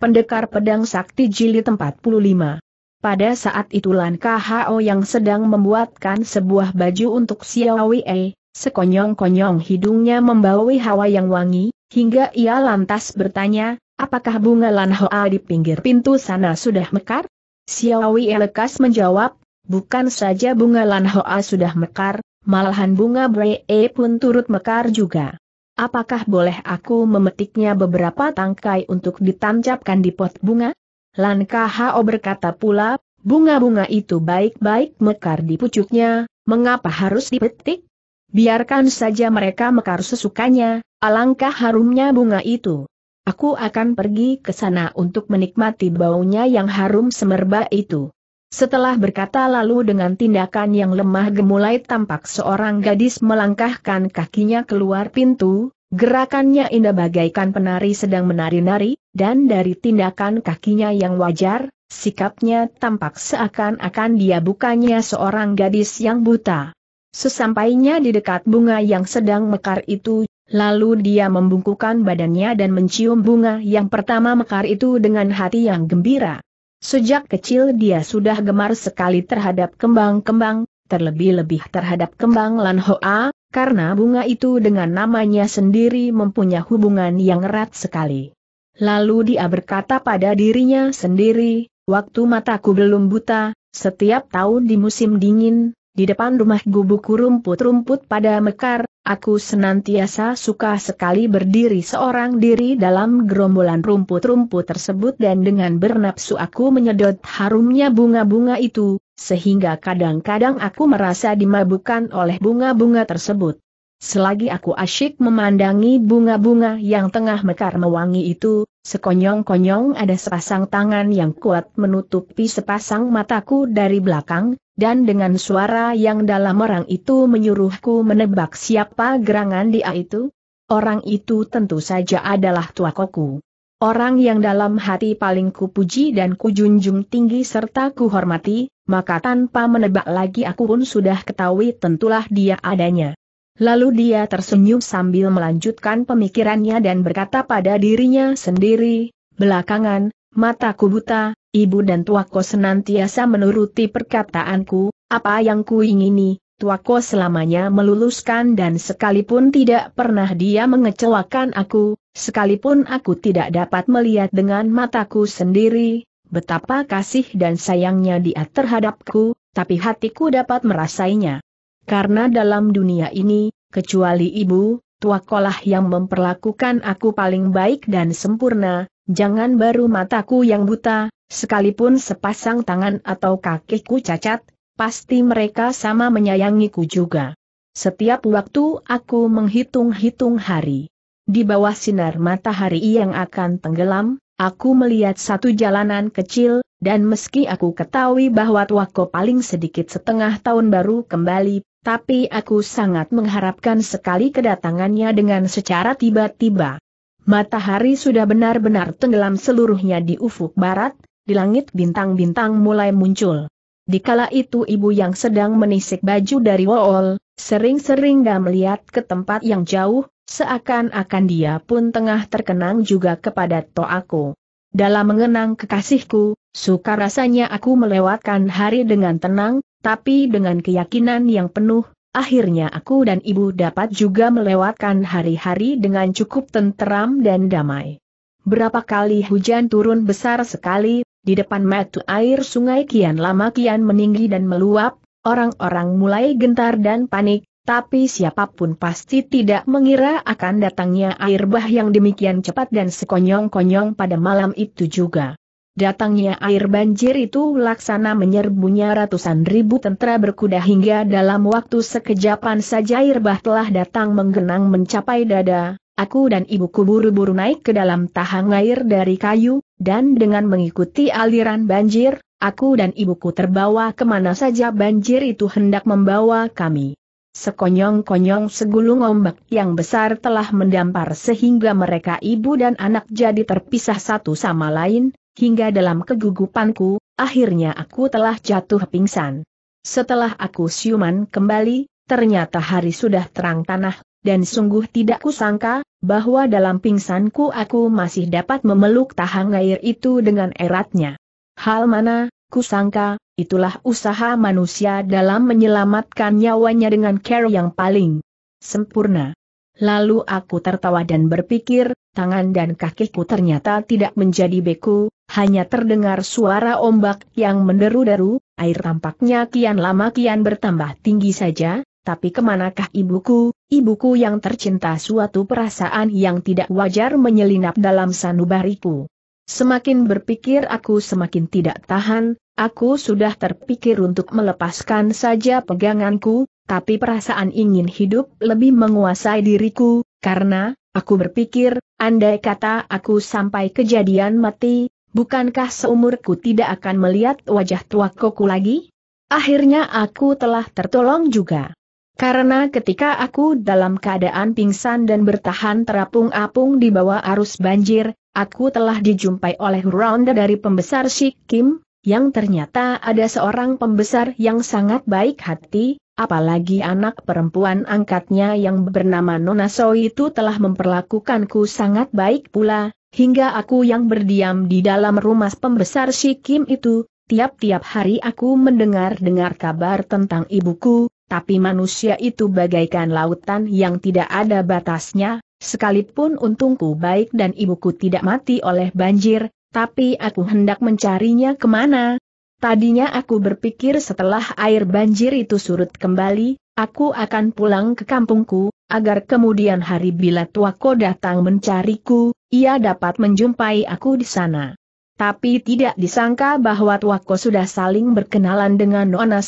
Pendekar Pedang Sakti Jilid 45. Pada saat itu Lan KHO yang sedang membuatkan sebuah baju untuk Xiao sekonyong-konyong hidungnya membaui hawa yang wangi, hingga ia lantas bertanya, apakah bunga Lan Hoa di pinggir pintu sana sudah mekar? Xiao lekas menjawab, bukan saja bunga Lan Hoa sudah mekar, malahan bunga Bree pun turut mekar juga apakah boleh aku memetiknya beberapa tangkai untuk ditancapkan di pot bunga? Lan KHO berkata pula, bunga-bunga itu baik-baik mekar di pucuknya, mengapa harus dipetik? Biarkan saja mereka mekar sesukanya, alangkah harumnya bunga itu. Aku akan pergi ke sana untuk menikmati baunya yang harum semerbak itu. Setelah berkata lalu dengan tindakan yang lemah gemulai tampak seorang gadis melangkahkan kakinya keluar pintu, gerakannya indah bagaikan penari sedang menari-nari, dan dari tindakan kakinya yang wajar, sikapnya tampak seakan-akan dia bukannya seorang gadis yang buta. Sesampainya di dekat bunga yang sedang mekar itu, lalu dia membungkukan badannya dan mencium bunga yang pertama mekar itu dengan hati yang gembira. Sejak kecil dia sudah gemar sekali terhadap kembang-kembang, terlebih-lebih terhadap kembang Lan Hoa, karena bunga itu dengan namanya sendiri mempunyai hubungan yang erat sekali. Lalu dia berkata pada dirinya sendiri, waktu mataku belum buta, setiap tahun di musim dingin, di depan rumah gubuk rumput-rumput pada mekar, aku senantiasa suka sekali berdiri seorang diri dalam gerombolan rumput-rumput tersebut dan dengan bernapsu aku menyedot harumnya bunga-bunga itu, sehingga kadang-kadang aku merasa dimabukan oleh bunga-bunga tersebut. Selagi aku asyik memandangi bunga-bunga yang tengah mekar mewangi itu, sekonyong-konyong ada sepasang tangan yang kuat menutupi sepasang mataku dari belakang, dan dengan suara yang dalam orang itu menyuruhku menebak siapa gerangan dia itu? Orang itu tentu saja adalah tuakoku. Orang yang dalam hati paling kupuji dan kujunjung tinggi serta kuhormati, maka tanpa menebak lagi aku pun sudah ketahui tentulah dia adanya. Lalu dia tersenyum sambil melanjutkan pemikirannya dan berkata pada dirinya sendiri, belakangan, mataku buta, Ibu dan tuako senantiasa menuruti perkataanku, apa yang kuingini, tuako selamanya meluluskan dan sekalipun tidak pernah dia mengecewakan aku, sekalipun aku tidak dapat melihat dengan mataku sendiri, betapa kasih dan sayangnya dia terhadapku, tapi hatiku dapat merasainya. Karena dalam dunia ini, kecuali ibu, tuakolah yang memperlakukan aku paling baik dan sempurna, Jangan baru mataku yang buta, sekalipun sepasang tangan atau kakiku cacat, pasti mereka sama menyayangiku juga. Setiap waktu aku menghitung-hitung hari. Di bawah sinar matahari yang akan tenggelam, aku melihat satu jalanan kecil, dan meski aku ketahui bahwa tuaku paling sedikit setengah tahun baru kembali tapi aku sangat mengharapkan sekali kedatangannya dengan secara tiba-tiba matahari sudah benar-benar tenggelam seluruhnya di ufuk barat, di langit bintang-bintang mulai muncul. Di kala itu ibu yang sedang menisik baju dari Wool, sering-sering gak melihat ke tempat yang jauh, seakan-akan dia pun tengah terkenang juga kepada Toaku. Dalam mengenang kekasihku, suka rasanya aku melewatkan hari dengan tenang, tapi dengan keyakinan yang penuh, Akhirnya aku dan ibu dapat juga melewatkan hari-hari dengan cukup tenteram dan damai. Berapa kali hujan turun besar sekali, di depan mata air sungai kian lama kian meninggi dan meluap, orang-orang mulai gentar dan panik, tapi siapapun pasti tidak mengira akan datangnya air bah yang demikian cepat dan sekonyong-konyong pada malam itu juga. Datangnya air banjir itu laksana menyerbunya ratusan ribu tentara berkuda hingga dalam waktu sekejapan saja air bah telah datang menggenang mencapai dada. Aku dan ibuku buru-buru naik ke dalam tahang air dari kayu, dan dengan mengikuti aliran banjir, aku dan ibuku terbawa kemana saja banjir itu hendak membawa kami. Sekonyong-konyong segulung ombak yang besar telah mendampar sehingga mereka ibu dan anak jadi terpisah satu sama lain, Hingga dalam kegugupanku, akhirnya aku telah jatuh pingsan. Setelah aku siuman kembali, ternyata hari sudah terang tanah, dan sungguh tidak kusangka, bahwa dalam pingsanku aku masih dapat memeluk tahang air itu dengan eratnya. Hal mana, kusangka, itulah usaha manusia dalam menyelamatkan nyawanya dengan care yang paling sempurna. Lalu aku tertawa dan berpikir, tangan dan kakiku ternyata tidak menjadi beku, hanya terdengar suara ombak yang menderu-deru, air tampaknya kian lama kian bertambah tinggi saja, tapi kemanakah ibuku, ibuku yang tercinta suatu perasaan yang tidak wajar menyelinap dalam sanubariku. Semakin berpikir aku semakin tidak tahan, aku sudah terpikir untuk melepaskan saja peganganku, tapi perasaan ingin hidup lebih menguasai diriku, karena, Aku berpikir, andai kata aku sampai kejadian mati, bukankah seumurku tidak akan melihat wajah tua koku lagi? Akhirnya aku telah tertolong juga. Karena ketika aku dalam keadaan pingsan dan bertahan terapung-apung di bawah arus banjir, aku telah dijumpai oleh ronda dari pembesar Shikim, yang ternyata ada seorang pembesar yang sangat baik hati, apalagi anak perempuan angkatnya yang bernama Nona So itu telah memperlakukanku sangat baik pula, hingga aku yang berdiam di dalam rumah pembesar si Kim itu, tiap-tiap hari aku mendengar-dengar kabar tentang ibuku, tapi manusia itu bagaikan lautan yang tidak ada batasnya, sekalipun untungku baik dan ibuku tidak mati oleh banjir, tapi aku hendak mencarinya kemana, Tadinya aku berpikir setelah air banjir itu surut kembali, aku akan pulang ke kampungku, agar kemudian hari bila tuaku datang mencariku, ia dapat menjumpai aku di sana. Tapi tidak disangka bahwa tuaku sudah saling berkenalan dengan Nona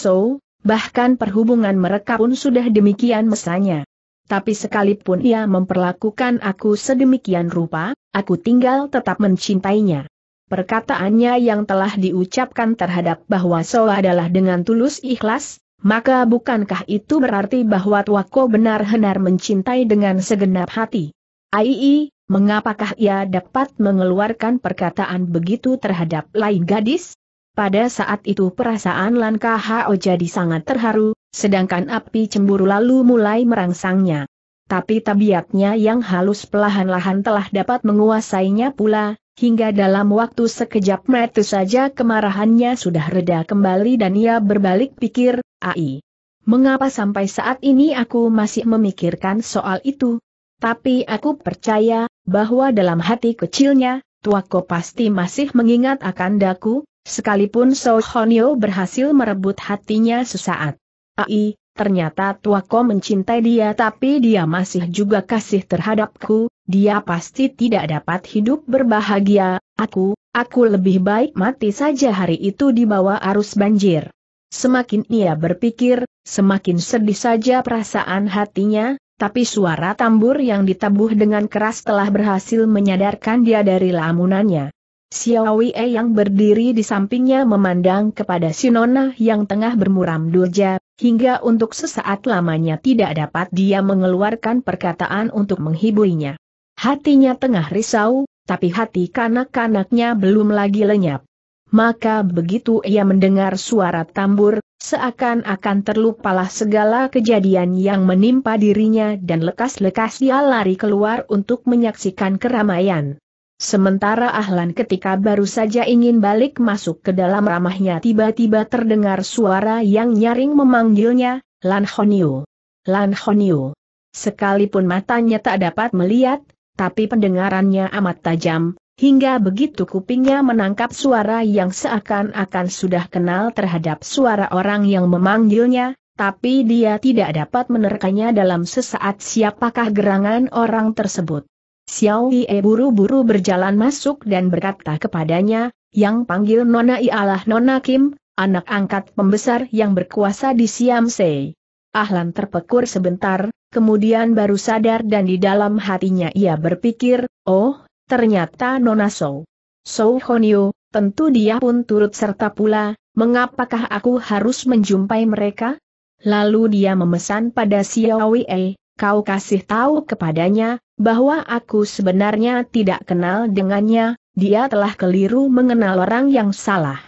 bahkan perhubungan mereka pun sudah demikian mesanya. Tapi sekalipun ia memperlakukan aku sedemikian rupa, aku tinggal tetap mencintainya perkataannya yang telah diucapkan terhadap bahwa Soa adalah dengan tulus ikhlas, maka bukankah itu berarti bahwa Tuako benar-benar mencintai dengan segenap hati? Aii, mengapakah ia dapat mengeluarkan perkataan begitu terhadap lain gadis? Pada saat itu perasaan Lan Hao jadi sangat terharu, sedangkan api cemburu lalu mulai merangsangnya. Tapi tabiatnya yang halus pelahan-lahan telah dapat menguasainya pula, Hingga dalam waktu sekejap mata saja kemarahannya sudah reda kembali dan ia berbalik pikir, ai. Mengapa sampai saat ini aku masih memikirkan soal itu? Tapi aku percaya, bahwa dalam hati kecilnya, tuaku pasti masih mengingat akan daku, sekalipun Sohonyo berhasil merebut hatinya sesaat. Ai, Ternyata tuaku mencintai dia tapi dia masih juga kasih terhadapku, dia pasti tidak dapat hidup berbahagia, aku, aku lebih baik mati saja hari itu di bawah arus banjir. Semakin ia berpikir, semakin sedih saja perasaan hatinya, tapi suara tambur yang ditabuh dengan keras telah berhasil menyadarkan dia dari lamunannya. Xiaowie yang berdiri di sampingnya memandang kepada Sinona yang tengah bermuram durja, Hingga untuk sesaat lamanya tidak dapat dia mengeluarkan perkataan untuk menghiburnya. Hatinya tengah risau, tapi hati kanak-kanaknya belum lagi lenyap. Maka begitu ia mendengar suara tambur, seakan-akan terlupalah segala kejadian yang menimpa dirinya dan lekas-lekas dia lari keluar untuk menyaksikan keramaian. Sementara Ahlan ketika baru saja ingin balik masuk ke dalam ramahnya tiba-tiba terdengar suara yang nyaring memanggilnya, Lan Honyu, Lan Honyu. Sekalipun matanya tak dapat melihat, tapi pendengarannya amat tajam, hingga begitu kupingnya menangkap suara yang seakan-akan sudah kenal terhadap suara orang yang memanggilnya, tapi dia tidak dapat menerkanya dalam sesaat siapakah gerangan orang tersebut. Xiao Ye buru-buru berjalan masuk dan berkata kepadanya, yang panggil Nona ialah Nona Kim, anak angkat pembesar yang berkuasa di Siam Se. Ahlan terpekur sebentar, kemudian baru sadar dan di dalam hatinya ia berpikir, oh, ternyata Nona So. So Honio, tentu dia pun turut serta pula, mengapakah aku harus menjumpai mereka? Lalu dia memesan pada Xiao Wei, kau kasih tahu kepadanya, bahwa aku sebenarnya tidak kenal dengannya, dia telah keliru mengenal orang yang salah.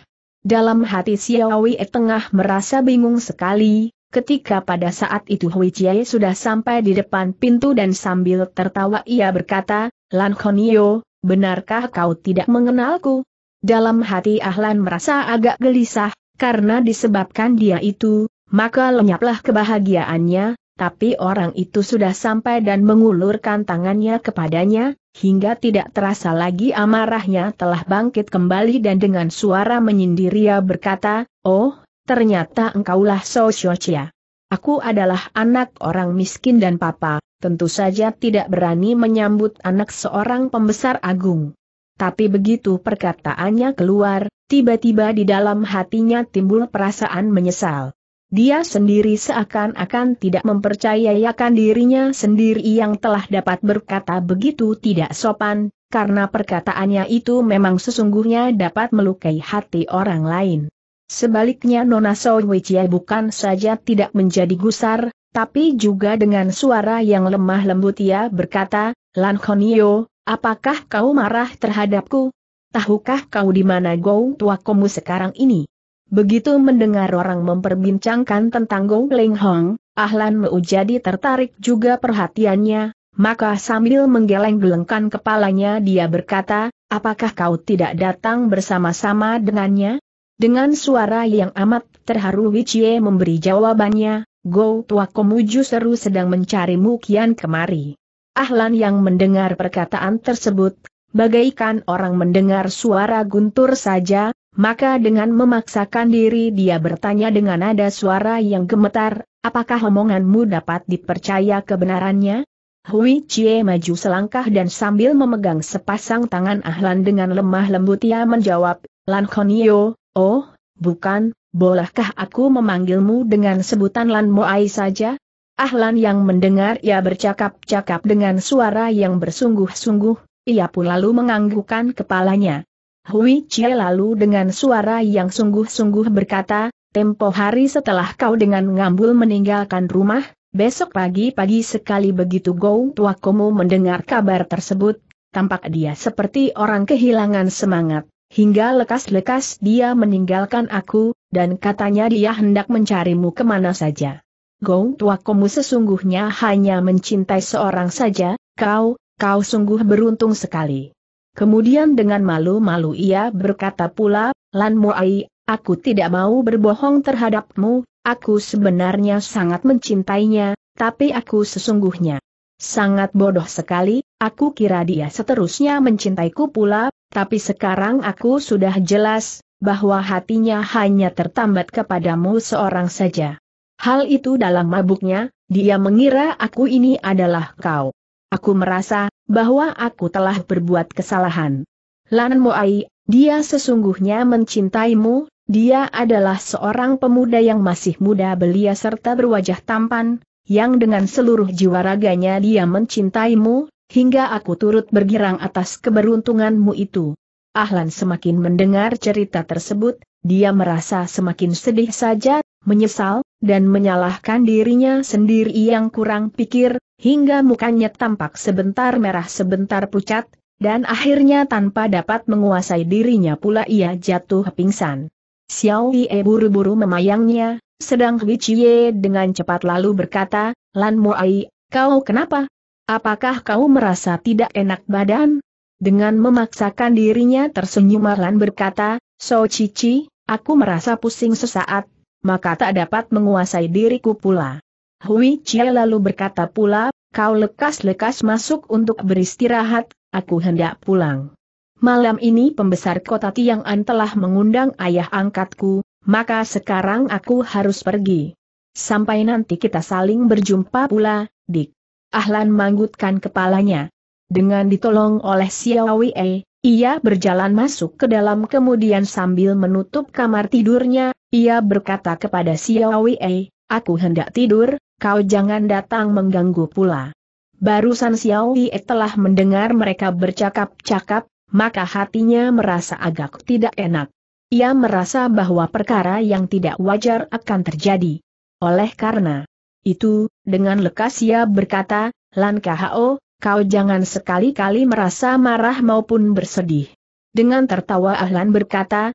Dalam hati Xiaowie tengah merasa bingung sekali, Ketika pada saat itu Hui Chie sudah sampai di depan pintu dan sambil tertawa ia berkata, Lan Konio, benarkah kau tidak mengenalku? Dalam hati Ahlan merasa agak gelisah, karena disebabkan dia itu, maka lenyaplah kebahagiaannya, tapi orang itu sudah sampai dan mengulurkan tangannya kepadanya, hingga tidak terasa lagi amarahnya telah bangkit kembali dan dengan suara menyindir ia berkata, Oh, ternyata engkaulah Sosyocia. Aku adalah anak orang miskin dan papa, tentu saja tidak berani menyambut anak seorang pembesar agung. Tapi begitu perkataannya keluar, tiba-tiba di dalam hatinya timbul perasaan menyesal. Dia sendiri seakan-akan tidak mempercayai akan dirinya sendiri yang telah dapat berkata begitu tidak sopan, karena perkataannya itu memang sesungguhnya dapat melukai hati orang lain. Sebaliknya Nona Sowichia bukan saja tidak menjadi gusar, tapi juga dengan suara yang lemah lembut ia berkata, Lan Konyo, apakah kau marah terhadapku? Tahukah kau di mana Gou tuakomu sekarang ini? Begitu mendengar orang memperbincangkan tentang Gong Leng Hong, Ahlan Mu jadi tertarik juga perhatiannya, maka sambil menggeleng-gelengkan kepalanya dia berkata, apakah kau tidak datang bersama-sama dengannya? Dengan suara yang amat terharu Wichie memberi jawabannya, Go Tua Komuju seru sedang mencarimu kian kemari. Ahlan yang mendengar perkataan tersebut, bagaikan orang mendengar suara guntur saja, maka dengan memaksakan diri dia bertanya dengan nada suara yang gemetar, apakah omonganmu dapat dipercaya kebenarannya? Hui Chie maju selangkah dan sambil memegang sepasang tangan Ahlan dengan lemah lembut ia menjawab, Lan Konio, oh, bukan, bolehkah aku memanggilmu dengan sebutan Lan Moai saja? Ahlan yang mendengar ia bercakap-cakap dengan suara yang bersungguh-sungguh, ia pun lalu menganggukkan kepalanya. Hui Chie lalu dengan suara yang sungguh-sungguh berkata, tempo hari setelah kau dengan ngambul meninggalkan rumah, besok pagi-pagi sekali begitu Gou Tuakomo mendengar kabar tersebut, tampak dia seperti orang kehilangan semangat. Hingga lekas-lekas dia meninggalkan aku, dan katanya dia hendak mencarimu kemana saja. Gong Tuakomu sesungguhnya hanya mencintai seorang saja, kau, kau sungguh beruntung sekali. Kemudian dengan malu-malu ia berkata pula, Lan Moai, aku tidak mau berbohong terhadapmu, aku sebenarnya sangat mencintainya, tapi aku sesungguhnya sangat bodoh sekali, aku kira dia seterusnya mencintaiku pula, tapi sekarang aku sudah jelas, bahwa hatinya hanya tertambat kepadamu seorang saja. Hal itu dalam mabuknya, dia mengira aku ini adalah kau. Aku merasa, bahwa aku telah berbuat kesalahan. Lan Moai, dia sesungguhnya mencintaimu, dia adalah seorang pemuda yang masih muda belia serta berwajah tampan, yang dengan seluruh jiwa raganya dia mencintaimu, hingga aku turut bergirang atas keberuntunganmu itu. Ahlan semakin mendengar cerita tersebut, dia merasa semakin sedih saja, menyesal, dan menyalahkan dirinya sendiri yang kurang pikir, hingga mukanya tampak sebentar merah sebentar pucat, dan akhirnya tanpa dapat menguasai dirinya pula ia jatuh pingsan. Xiao Yi buru-buru memayangnya, sedang Hui Chie dengan cepat lalu berkata, Lan Ai, kau kenapa? Apakah kau merasa tidak enak badan? Dengan memaksakan dirinya tersenyum Lan berkata, So Cici, aku merasa pusing sesaat, maka tak dapat menguasai diriku pula. Hui Chie lalu berkata pula, kau lekas-lekas masuk untuk beristirahat, aku hendak pulang. Malam ini pembesar kota Tiang'an telah mengundang ayah angkatku, maka sekarang aku harus pergi. Sampai nanti kita saling berjumpa pula, dik. Ahlan manggutkan kepalanya. Dengan ditolong oleh Xiao Wei, ia berjalan masuk ke dalam kemudian sambil menutup kamar tidurnya, ia berkata kepada Xiao Wei, aku hendak tidur, kau jangan datang mengganggu pula. Barusan Xiao Wei telah mendengar mereka bercakap-cakap, maka hatinya merasa agak tidak enak. Ia merasa bahwa perkara yang tidak wajar akan terjadi. Oleh karena itu, dengan lekas ia berkata, Lan KHO, kau jangan sekali-kali merasa marah maupun bersedih. Dengan tertawa Ahlan berkata,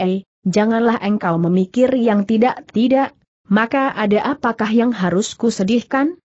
E, janganlah engkau memikir yang tidak-tidak, maka ada apakah yang harus kusedihkan?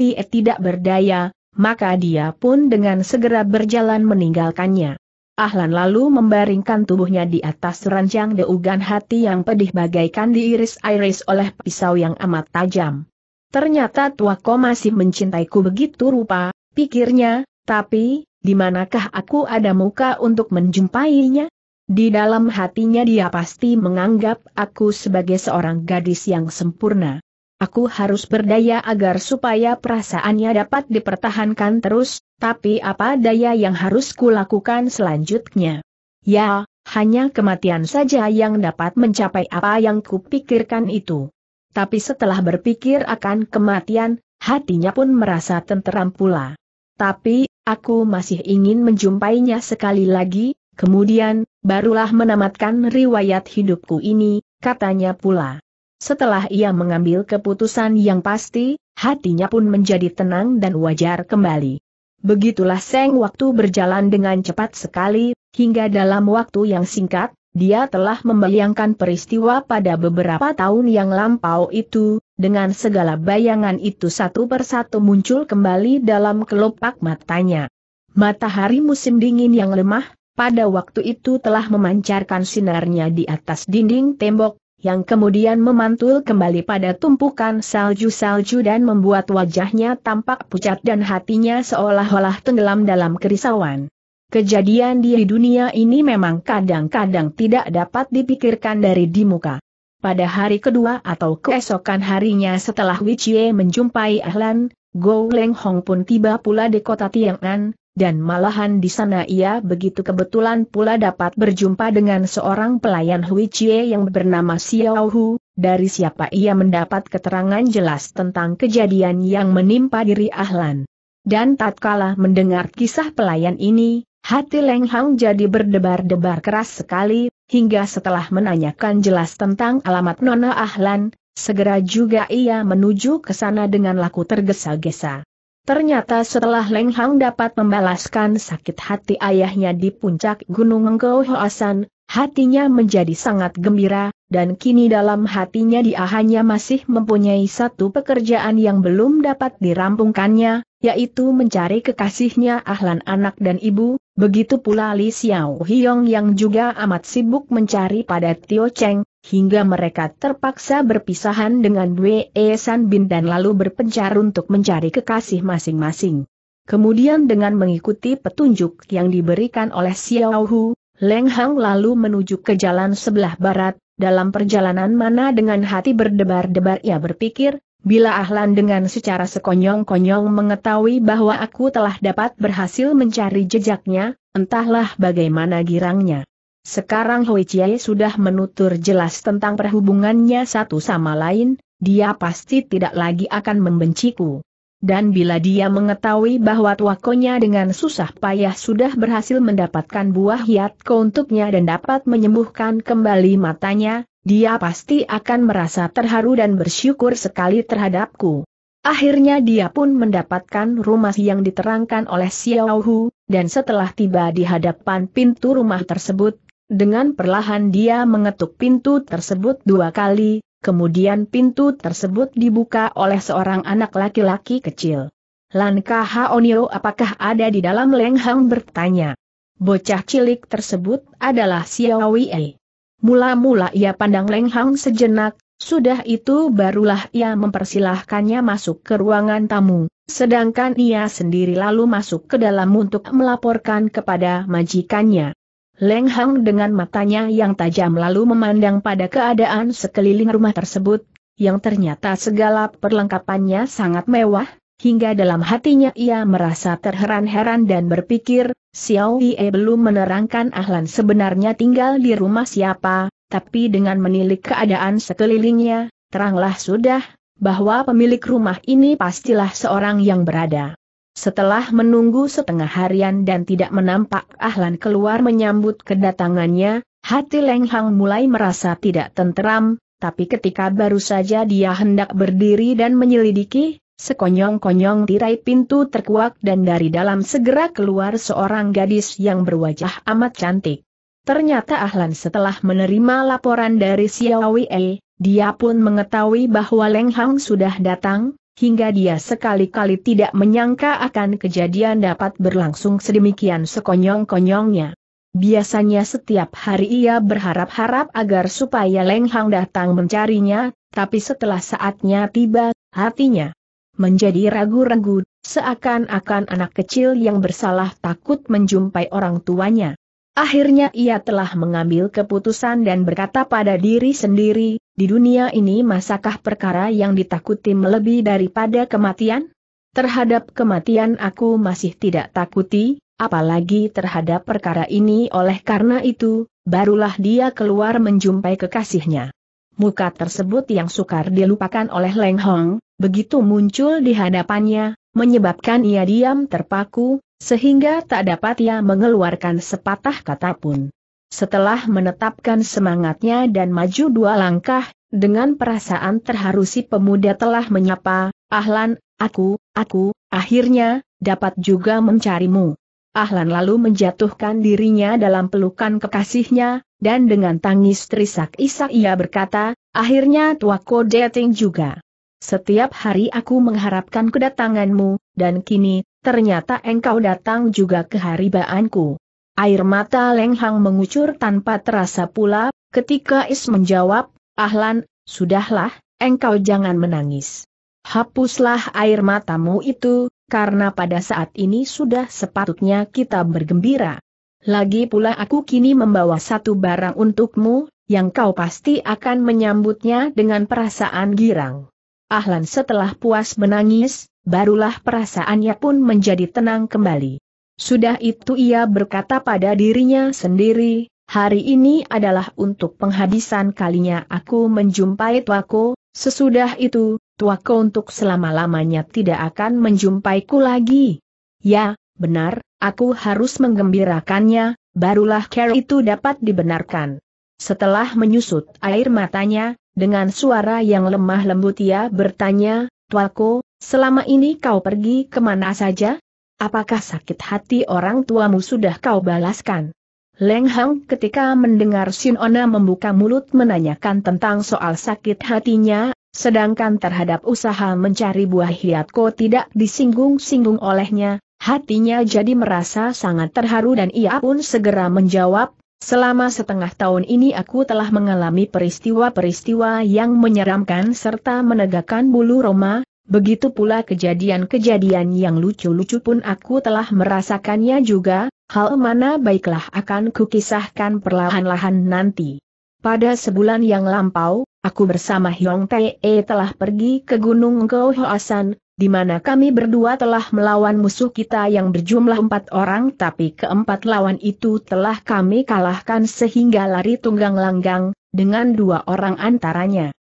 E tidak berdaya, maka dia pun dengan segera berjalan meninggalkannya. Ahlan lalu membaringkan tubuhnya di atas ranjang deugan hati yang pedih bagaikan diiris-iris oleh pisau yang amat tajam. Ternyata tuaku masih mencintaiku begitu rupa, pikirnya, tapi, di manakah aku ada muka untuk menjumpainya? Di dalam hatinya dia pasti menganggap aku sebagai seorang gadis yang sempurna. Aku harus berdaya agar supaya perasaannya dapat dipertahankan terus, tapi apa daya yang harus kulakukan selanjutnya? Ya, hanya kematian saja yang dapat mencapai apa yang kupikirkan itu. Tapi setelah berpikir akan kematian, hatinya pun merasa tenteram pula. Tapi, aku masih ingin menjumpainya sekali lagi, kemudian, barulah menamatkan riwayat hidupku ini, katanya pula. Setelah ia mengambil keputusan yang pasti, hatinya pun menjadi tenang dan wajar kembali. Begitulah seng waktu berjalan dengan cepat sekali, hingga dalam waktu yang singkat, dia telah membayangkan peristiwa pada beberapa tahun yang lampau itu, dengan segala bayangan itu satu persatu muncul kembali dalam kelopak matanya. Matahari musim dingin yang lemah, pada waktu itu telah memancarkan sinarnya di atas dinding tembok, yang kemudian memantul kembali pada tumpukan salju-salju dan membuat wajahnya tampak pucat dan hatinya seolah-olah tenggelam dalam kerisauan. Kejadian di dunia ini memang kadang-kadang tidak dapat dipikirkan dari di muka. Pada hari kedua atau keesokan harinya setelah Wichie menjumpai Ahlan, Go Leng Hong pun tiba pula di kota Tiang'an, dan malahan di sana ia begitu kebetulan pula dapat berjumpa dengan seorang pelayan Wichie yang bernama Xiao Hu, dari siapa ia mendapat keterangan jelas tentang kejadian yang menimpa diri Ahlan. Dan tatkala mendengar kisah pelayan ini, Hati Leng Hang jadi berdebar-debar keras sekali, hingga setelah menanyakan jelas tentang alamat Nona Ahlan, segera juga ia menuju ke sana dengan laku tergesa-gesa. Ternyata setelah Leng Hang dapat membalaskan sakit hati ayahnya di puncak Gunung Engkau Hoasan, hatinya menjadi sangat gembira, dan kini dalam hatinya dia hanya masih mempunyai satu pekerjaan yang belum dapat dirampungkannya, yaitu mencari kekasihnya Ahlan anak dan ibu, begitu pula Li Xiao Hiong yang juga amat sibuk mencari pada Tio Cheng, hingga mereka terpaksa berpisahan dengan Wei e San Bin dan lalu berpencar untuk mencari kekasih masing-masing. Kemudian dengan mengikuti petunjuk yang diberikan oleh Xiao Hu, Leng Hang lalu menuju ke jalan sebelah barat, dalam perjalanan mana dengan hati berdebar-debar ia berpikir, Bila Ahlan dengan secara sekonyong-konyong mengetahui bahwa aku telah dapat berhasil mencari jejaknya, entahlah bagaimana girangnya. Sekarang Hui Chie sudah menutur jelas tentang perhubungannya satu sama lain, dia pasti tidak lagi akan membenciku. Dan bila dia mengetahui bahwa tuakonya dengan susah payah sudah berhasil mendapatkan buah hiat untuknya dan dapat menyembuhkan kembali matanya, dia pasti akan merasa terharu dan bersyukur sekali terhadapku. Akhirnya dia pun mendapatkan rumah yang diterangkan oleh Xiao Hu, dan setelah tiba di hadapan pintu rumah tersebut, dengan perlahan dia mengetuk pintu tersebut dua kali, kemudian pintu tersebut dibuka oleh seorang anak laki-laki kecil. Lanka Onio apakah ada di dalam lenghang bertanya. Bocah cilik tersebut adalah Xiao Wei. Mula-mula ia pandang lenghang sejenak, sudah itu barulah ia mempersilahkannya masuk ke ruangan tamu, sedangkan ia sendiri lalu masuk ke dalam untuk melaporkan kepada majikannya. Lenghang dengan matanya yang tajam lalu memandang pada keadaan sekeliling rumah tersebut, yang ternyata segala perlengkapannya sangat mewah, Hingga dalam hatinya ia merasa terheran-heran dan berpikir, Xiao Ie belum menerangkan Ahlan sebenarnya tinggal di rumah siapa, tapi dengan menilik keadaan sekelilingnya, teranglah sudah, bahwa pemilik rumah ini pastilah seorang yang berada. Setelah menunggu setengah harian dan tidak menampak Ahlan keluar menyambut kedatangannya, hati Leng Hang mulai merasa tidak tenteram, tapi ketika baru saja dia hendak berdiri dan menyelidiki, Sekonyong-konyong tirai pintu terkuak dan dari dalam segera keluar seorang gadis yang berwajah amat cantik. Ternyata Ahlan setelah menerima laporan dari Xiaowei, e, dia pun mengetahui bahwa Leng Hang sudah datang, hingga dia sekali-kali tidak menyangka akan kejadian dapat berlangsung sedemikian sekonyong-konyongnya. Biasanya setiap hari ia berharap-harap agar supaya Leng Hang datang mencarinya, tapi setelah saatnya tiba, hatinya menjadi ragu-ragu, seakan-akan anak kecil yang bersalah takut menjumpai orang tuanya. Akhirnya ia telah mengambil keputusan dan berkata pada diri sendiri, di dunia ini masakah perkara yang ditakuti melebihi daripada kematian? Terhadap kematian aku masih tidak takuti, apalagi terhadap perkara ini oleh karena itu, barulah dia keluar menjumpai kekasihnya. Muka tersebut yang sukar dilupakan oleh Leng Hong, begitu muncul di hadapannya, menyebabkan ia diam terpaku, sehingga tak dapat ia mengeluarkan sepatah kata pun. Setelah menetapkan semangatnya dan maju dua langkah, dengan perasaan terharu si pemuda telah menyapa, Ahlan, aku, aku, akhirnya, dapat juga mencarimu. Ahlan lalu menjatuhkan dirinya dalam pelukan kekasihnya, dan dengan tangis terisak-isak ia berkata, akhirnya tuaku dating juga. Setiap hari aku mengharapkan kedatanganmu, dan kini, ternyata engkau datang juga ke haribaanku. Air mata lenghang mengucur tanpa terasa pula, ketika Is menjawab, Ahlan, sudahlah, engkau jangan menangis. Hapuslah air matamu itu, karena pada saat ini sudah sepatutnya kita bergembira. Lagi pula aku kini membawa satu barang untukmu, yang kau pasti akan menyambutnya dengan perasaan girang. Ahlan setelah puas menangis, barulah perasaannya pun menjadi tenang kembali. Sudah itu ia berkata pada dirinya sendiri, hari ini adalah untuk penghabisan kalinya aku menjumpai tuaku, sesudah itu, tuaku untuk selama-lamanya tidak akan menjumpaiku lagi. Ya, Benar, aku harus menggembirakannya, barulah care itu dapat dibenarkan. Setelah menyusut air matanya, dengan suara yang lemah lembut ia bertanya, Tuaku, selama ini kau pergi kemana saja? Apakah sakit hati orang tuamu sudah kau balaskan? Leng Hang ketika mendengar Ona membuka mulut menanyakan tentang soal sakit hatinya, sedangkan terhadap usaha mencari buah hiatko tidak disinggung-singgung olehnya, Hatinya jadi merasa sangat terharu dan ia pun segera menjawab, Selama setengah tahun ini aku telah mengalami peristiwa-peristiwa yang menyeramkan serta menegakkan bulu Roma, begitu pula kejadian-kejadian yang lucu-lucu pun aku telah merasakannya juga, hal mana baiklah akan kukisahkan perlahan-lahan nanti. Pada sebulan yang lampau, aku bersama Hyong Tae telah pergi ke Gunung Gohoasan, di mana kami berdua telah melawan musuh kita yang berjumlah empat orang tapi keempat lawan itu telah kami kalahkan sehingga lari tunggang langgang, dengan dua orang antaranya.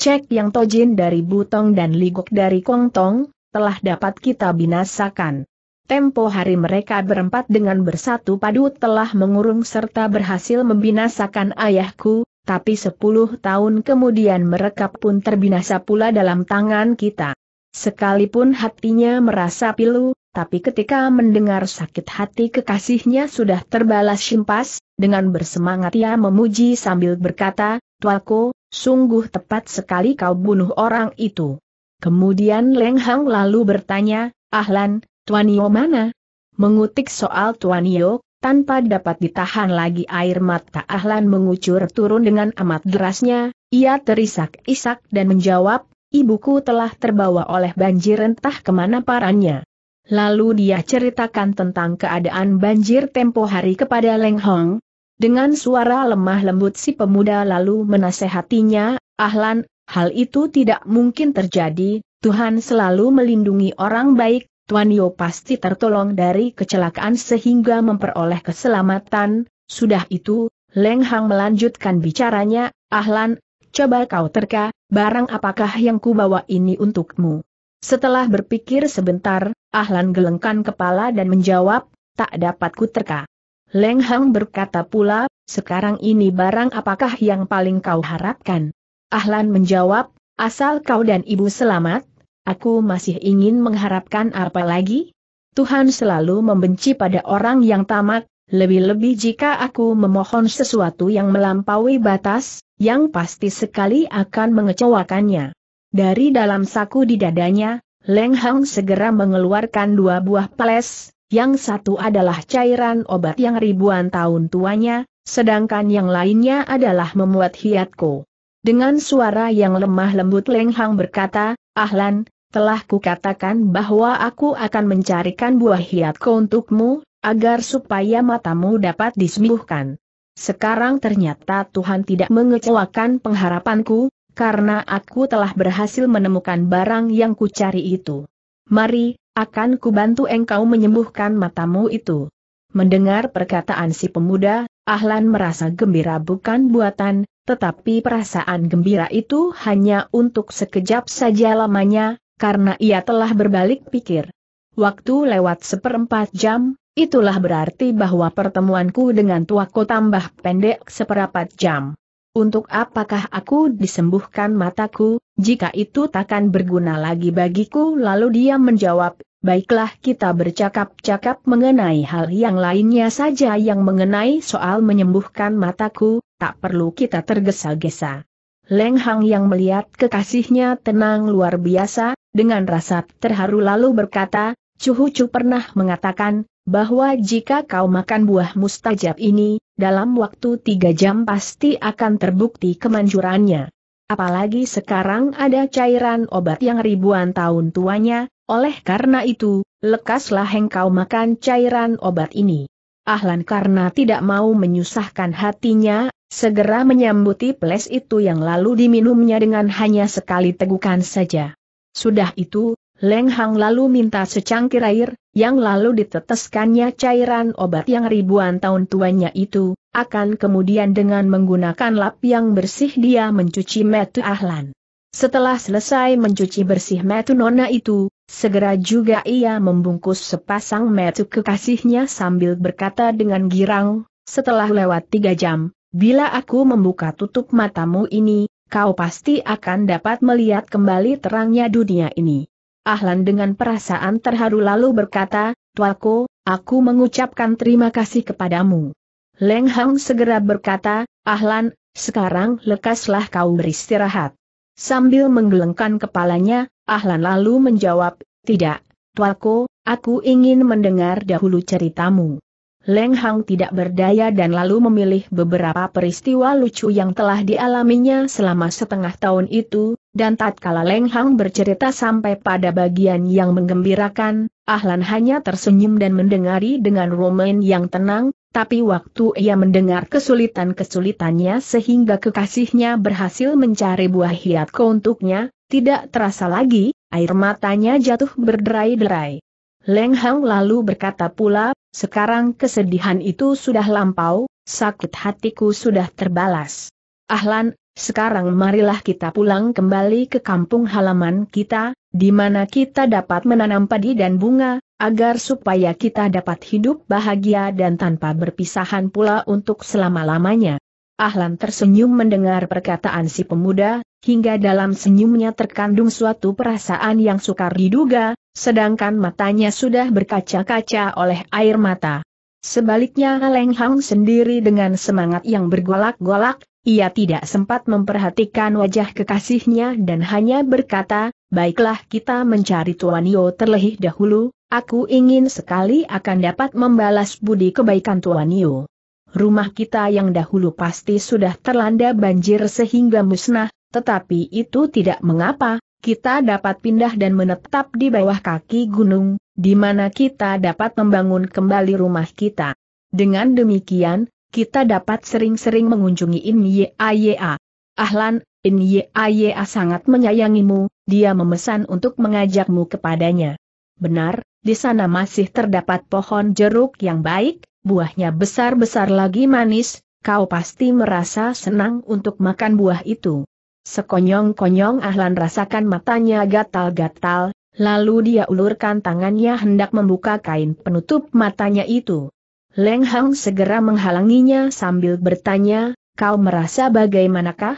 Cek yang tojin dari Butong dan Ligok dari Kongtong, telah dapat kita binasakan. Tempo hari mereka berempat dengan bersatu padu telah mengurung serta berhasil membinasakan ayahku, tapi sepuluh tahun kemudian mereka pun terbinasa pula dalam tangan kita. Sekalipun hatinya merasa pilu, tapi ketika mendengar sakit hati kekasihnya sudah terbalas simpas, dengan bersemangat ia memuji sambil berkata, Tualko, sungguh tepat sekali kau bunuh orang itu. Kemudian Leng Hang lalu bertanya, Ahlan, Tuanio mana? Mengutik soal Tuanio, tanpa dapat ditahan lagi air mata Ahlan mengucur turun dengan amat derasnya, ia terisak-isak dan menjawab, ibuku telah terbawa oleh banjir entah kemana parahnya. Lalu dia ceritakan tentang keadaan banjir tempo hari kepada Leng Hong. Dengan suara lemah lembut si pemuda lalu menasehatinya, Ahlan, hal itu tidak mungkin terjadi, Tuhan selalu melindungi orang baik, Tuan Yo pasti tertolong dari kecelakaan sehingga memperoleh keselamatan, sudah itu, Leng Hang melanjutkan bicaranya, Ahlan, coba kau terka, barang apakah yang kubawa ini untukmu? Setelah berpikir sebentar, Ahlan gelengkan kepala dan menjawab, tak dapat ku terka. Leng Hang berkata pula, sekarang ini barang apakah yang paling kau harapkan? Ahlan menjawab, asal kau dan ibu selamat, aku masih ingin mengharapkan apa lagi? Tuhan selalu membenci pada orang yang tamak, lebih-lebih jika aku memohon sesuatu yang melampaui batas, yang pasti sekali akan mengecewakannya. Dari dalam saku di dadanya, Leng Hang segera mengeluarkan dua buah peles, yang satu adalah cairan obat yang ribuan tahun tuanya, sedangkan yang lainnya adalah memuat hiatku. Dengan suara yang lemah lembut Leng Hang berkata, Ahlan, telah kukatakan bahwa aku akan mencarikan buah hiatku untukmu, agar supaya matamu dapat disembuhkan. Sekarang ternyata Tuhan tidak mengecewakan pengharapanku, karena aku telah berhasil menemukan barang yang kucari itu. Mari, akan kubantu engkau menyembuhkan matamu itu. Mendengar perkataan si pemuda, Ahlan merasa gembira bukan buatan, tetapi perasaan gembira itu hanya untuk sekejap saja lamanya, karena ia telah berbalik pikir. Waktu lewat seperempat jam, Itulah berarti bahwa pertemuanku dengan tuaku tambah pendek seperapat jam. Untuk apakah aku disembuhkan mataku, jika itu takkan berguna lagi bagiku? Lalu dia menjawab, baiklah kita bercakap-cakap mengenai hal yang lainnya saja yang mengenai soal menyembuhkan mataku, tak perlu kita tergesa-gesa. Leng Hang yang melihat kekasihnya tenang luar biasa, dengan rasa terharu lalu berkata, Cuhu Chu pernah mengatakan, bahwa jika kau makan buah mustajab ini, dalam waktu tiga jam pasti akan terbukti kemanjurannya. Apalagi sekarang ada cairan obat yang ribuan tahun tuanya, oleh karena itu, lekaslah engkau makan cairan obat ini. Ahlan karena tidak mau menyusahkan hatinya, segera menyambuti ples itu yang lalu diminumnya dengan hanya sekali tegukan saja. Sudah itu, Leng Hang lalu minta secangkir air, yang lalu diteteskannya cairan obat yang ribuan tahun tuanya itu, akan kemudian dengan menggunakan lap yang bersih dia mencuci metu ahlan. Setelah selesai mencuci bersih metu nona itu, segera juga ia membungkus sepasang metu kekasihnya sambil berkata dengan girang, setelah lewat tiga jam, bila aku membuka tutup matamu ini, kau pasti akan dapat melihat kembali terangnya dunia ini. Ahlan dengan perasaan terharu lalu berkata, Tuaku, aku mengucapkan terima kasih kepadamu. Leng Hang segera berkata, Ahlan, sekarang lekaslah kau beristirahat. Sambil menggelengkan kepalanya, Ahlan lalu menjawab, Tidak, Tuaku, aku ingin mendengar dahulu ceritamu. Leng Hang tidak berdaya dan lalu memilih beberapa peristiwa lucu yang telah dialaminya selama setengah tahun itu, dan tatkala Leng Hang bercerita sampai pada bagian yang menggembirakan, Ahlan hanya tersenyum dan mendengari dengan Roman yang tenang, tapi waktu ia mendengar kesulitan-kesulitannya sehingga kekasihnya berhasil mencari buah hiatko untuknya, tidak terasa lagi, air matanya jatuh berderai-derai. Leng Hang lalu berkata pula, sekarang kesedihan itu sudah lampau, sakit hatiku sudah terbalas. Ahlan, sekarang marilah kita pulang kembali ke kampung halaman kita, di mana kita dapat menanam padi dan bunga, agar supaya kita dapat hidup bahagia dan tanpa berpisahan pula untuk selama-lamanya. Ahlan tersenyum mendengar perkataan si pemuda, hingga dalam senyumnya terkandung suatu perasaan yang sukar diduga, sedangkan matanya sudah berkaca-kaca oleh air mata. Sebaliknya Leng Hang sendiri dengan semangat yang bergolak-golak, ia tidak sempat memperhatikan wajah kekasihnya dan hanya berkata, baiklah kita mencari Tuan Yo terlebih dahulu, aku ingin sekali akan dapat membalas budi kebaikan Tuan Yo. Rumah kita yang dahulu pasti sudah terlanda banjir sehingga musnah, tetapi itu tidak mengapa, kita dapat pindah dan menetap di bawah kaki gunung, di mana kita dapat membangun kembali rumah kita. Dengan demikian, kita dapat sering-sering mengunjungi Inyaya. Ahlan, Inyaya sangat menyayangimu, dia memesan untuk mengajakmu kepadanya. Benar, di sana masih terdapat pohon jeruk yang baik, buahnya besar-besar lagi manis, kau pasti merasa senang untuk makan buah itu. Sekonyong-konyong Ahlan rasakan matanya gatal-gatal, lalu dia ulurkan tangannya hendak membuka kain penutup matanya itu. Leng Hang segera menghalanginya sambil bertanya, kau merasa bagaimanakah?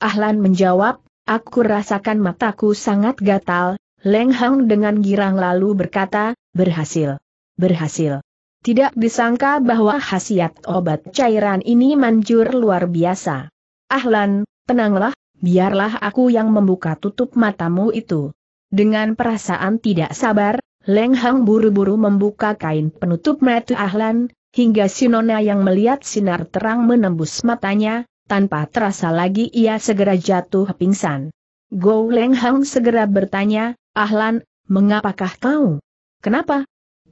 Ahlan menjawab, aku rasakan mataku sangat gatal, Leng Hang dengan girang lalu berkata, berhasil. Berhasil. Tidak disangka bahwa khasiat obat cairan ini manjur luar biasa. Ahlan, tenanglah, biarlah aku yang membuka tutup matamu itu. Dengan perasaan tidak sabar, Leng Hang buru-buru membuka kain penutup mata Ahlan, hingga Sinona yang melihat sinar terang menembus matanya, tanpa terasa lagi ia segera jatuh pingsan. Go Leng Hang segera bertanya, Ahlan, mengapakah kau? Kenapa?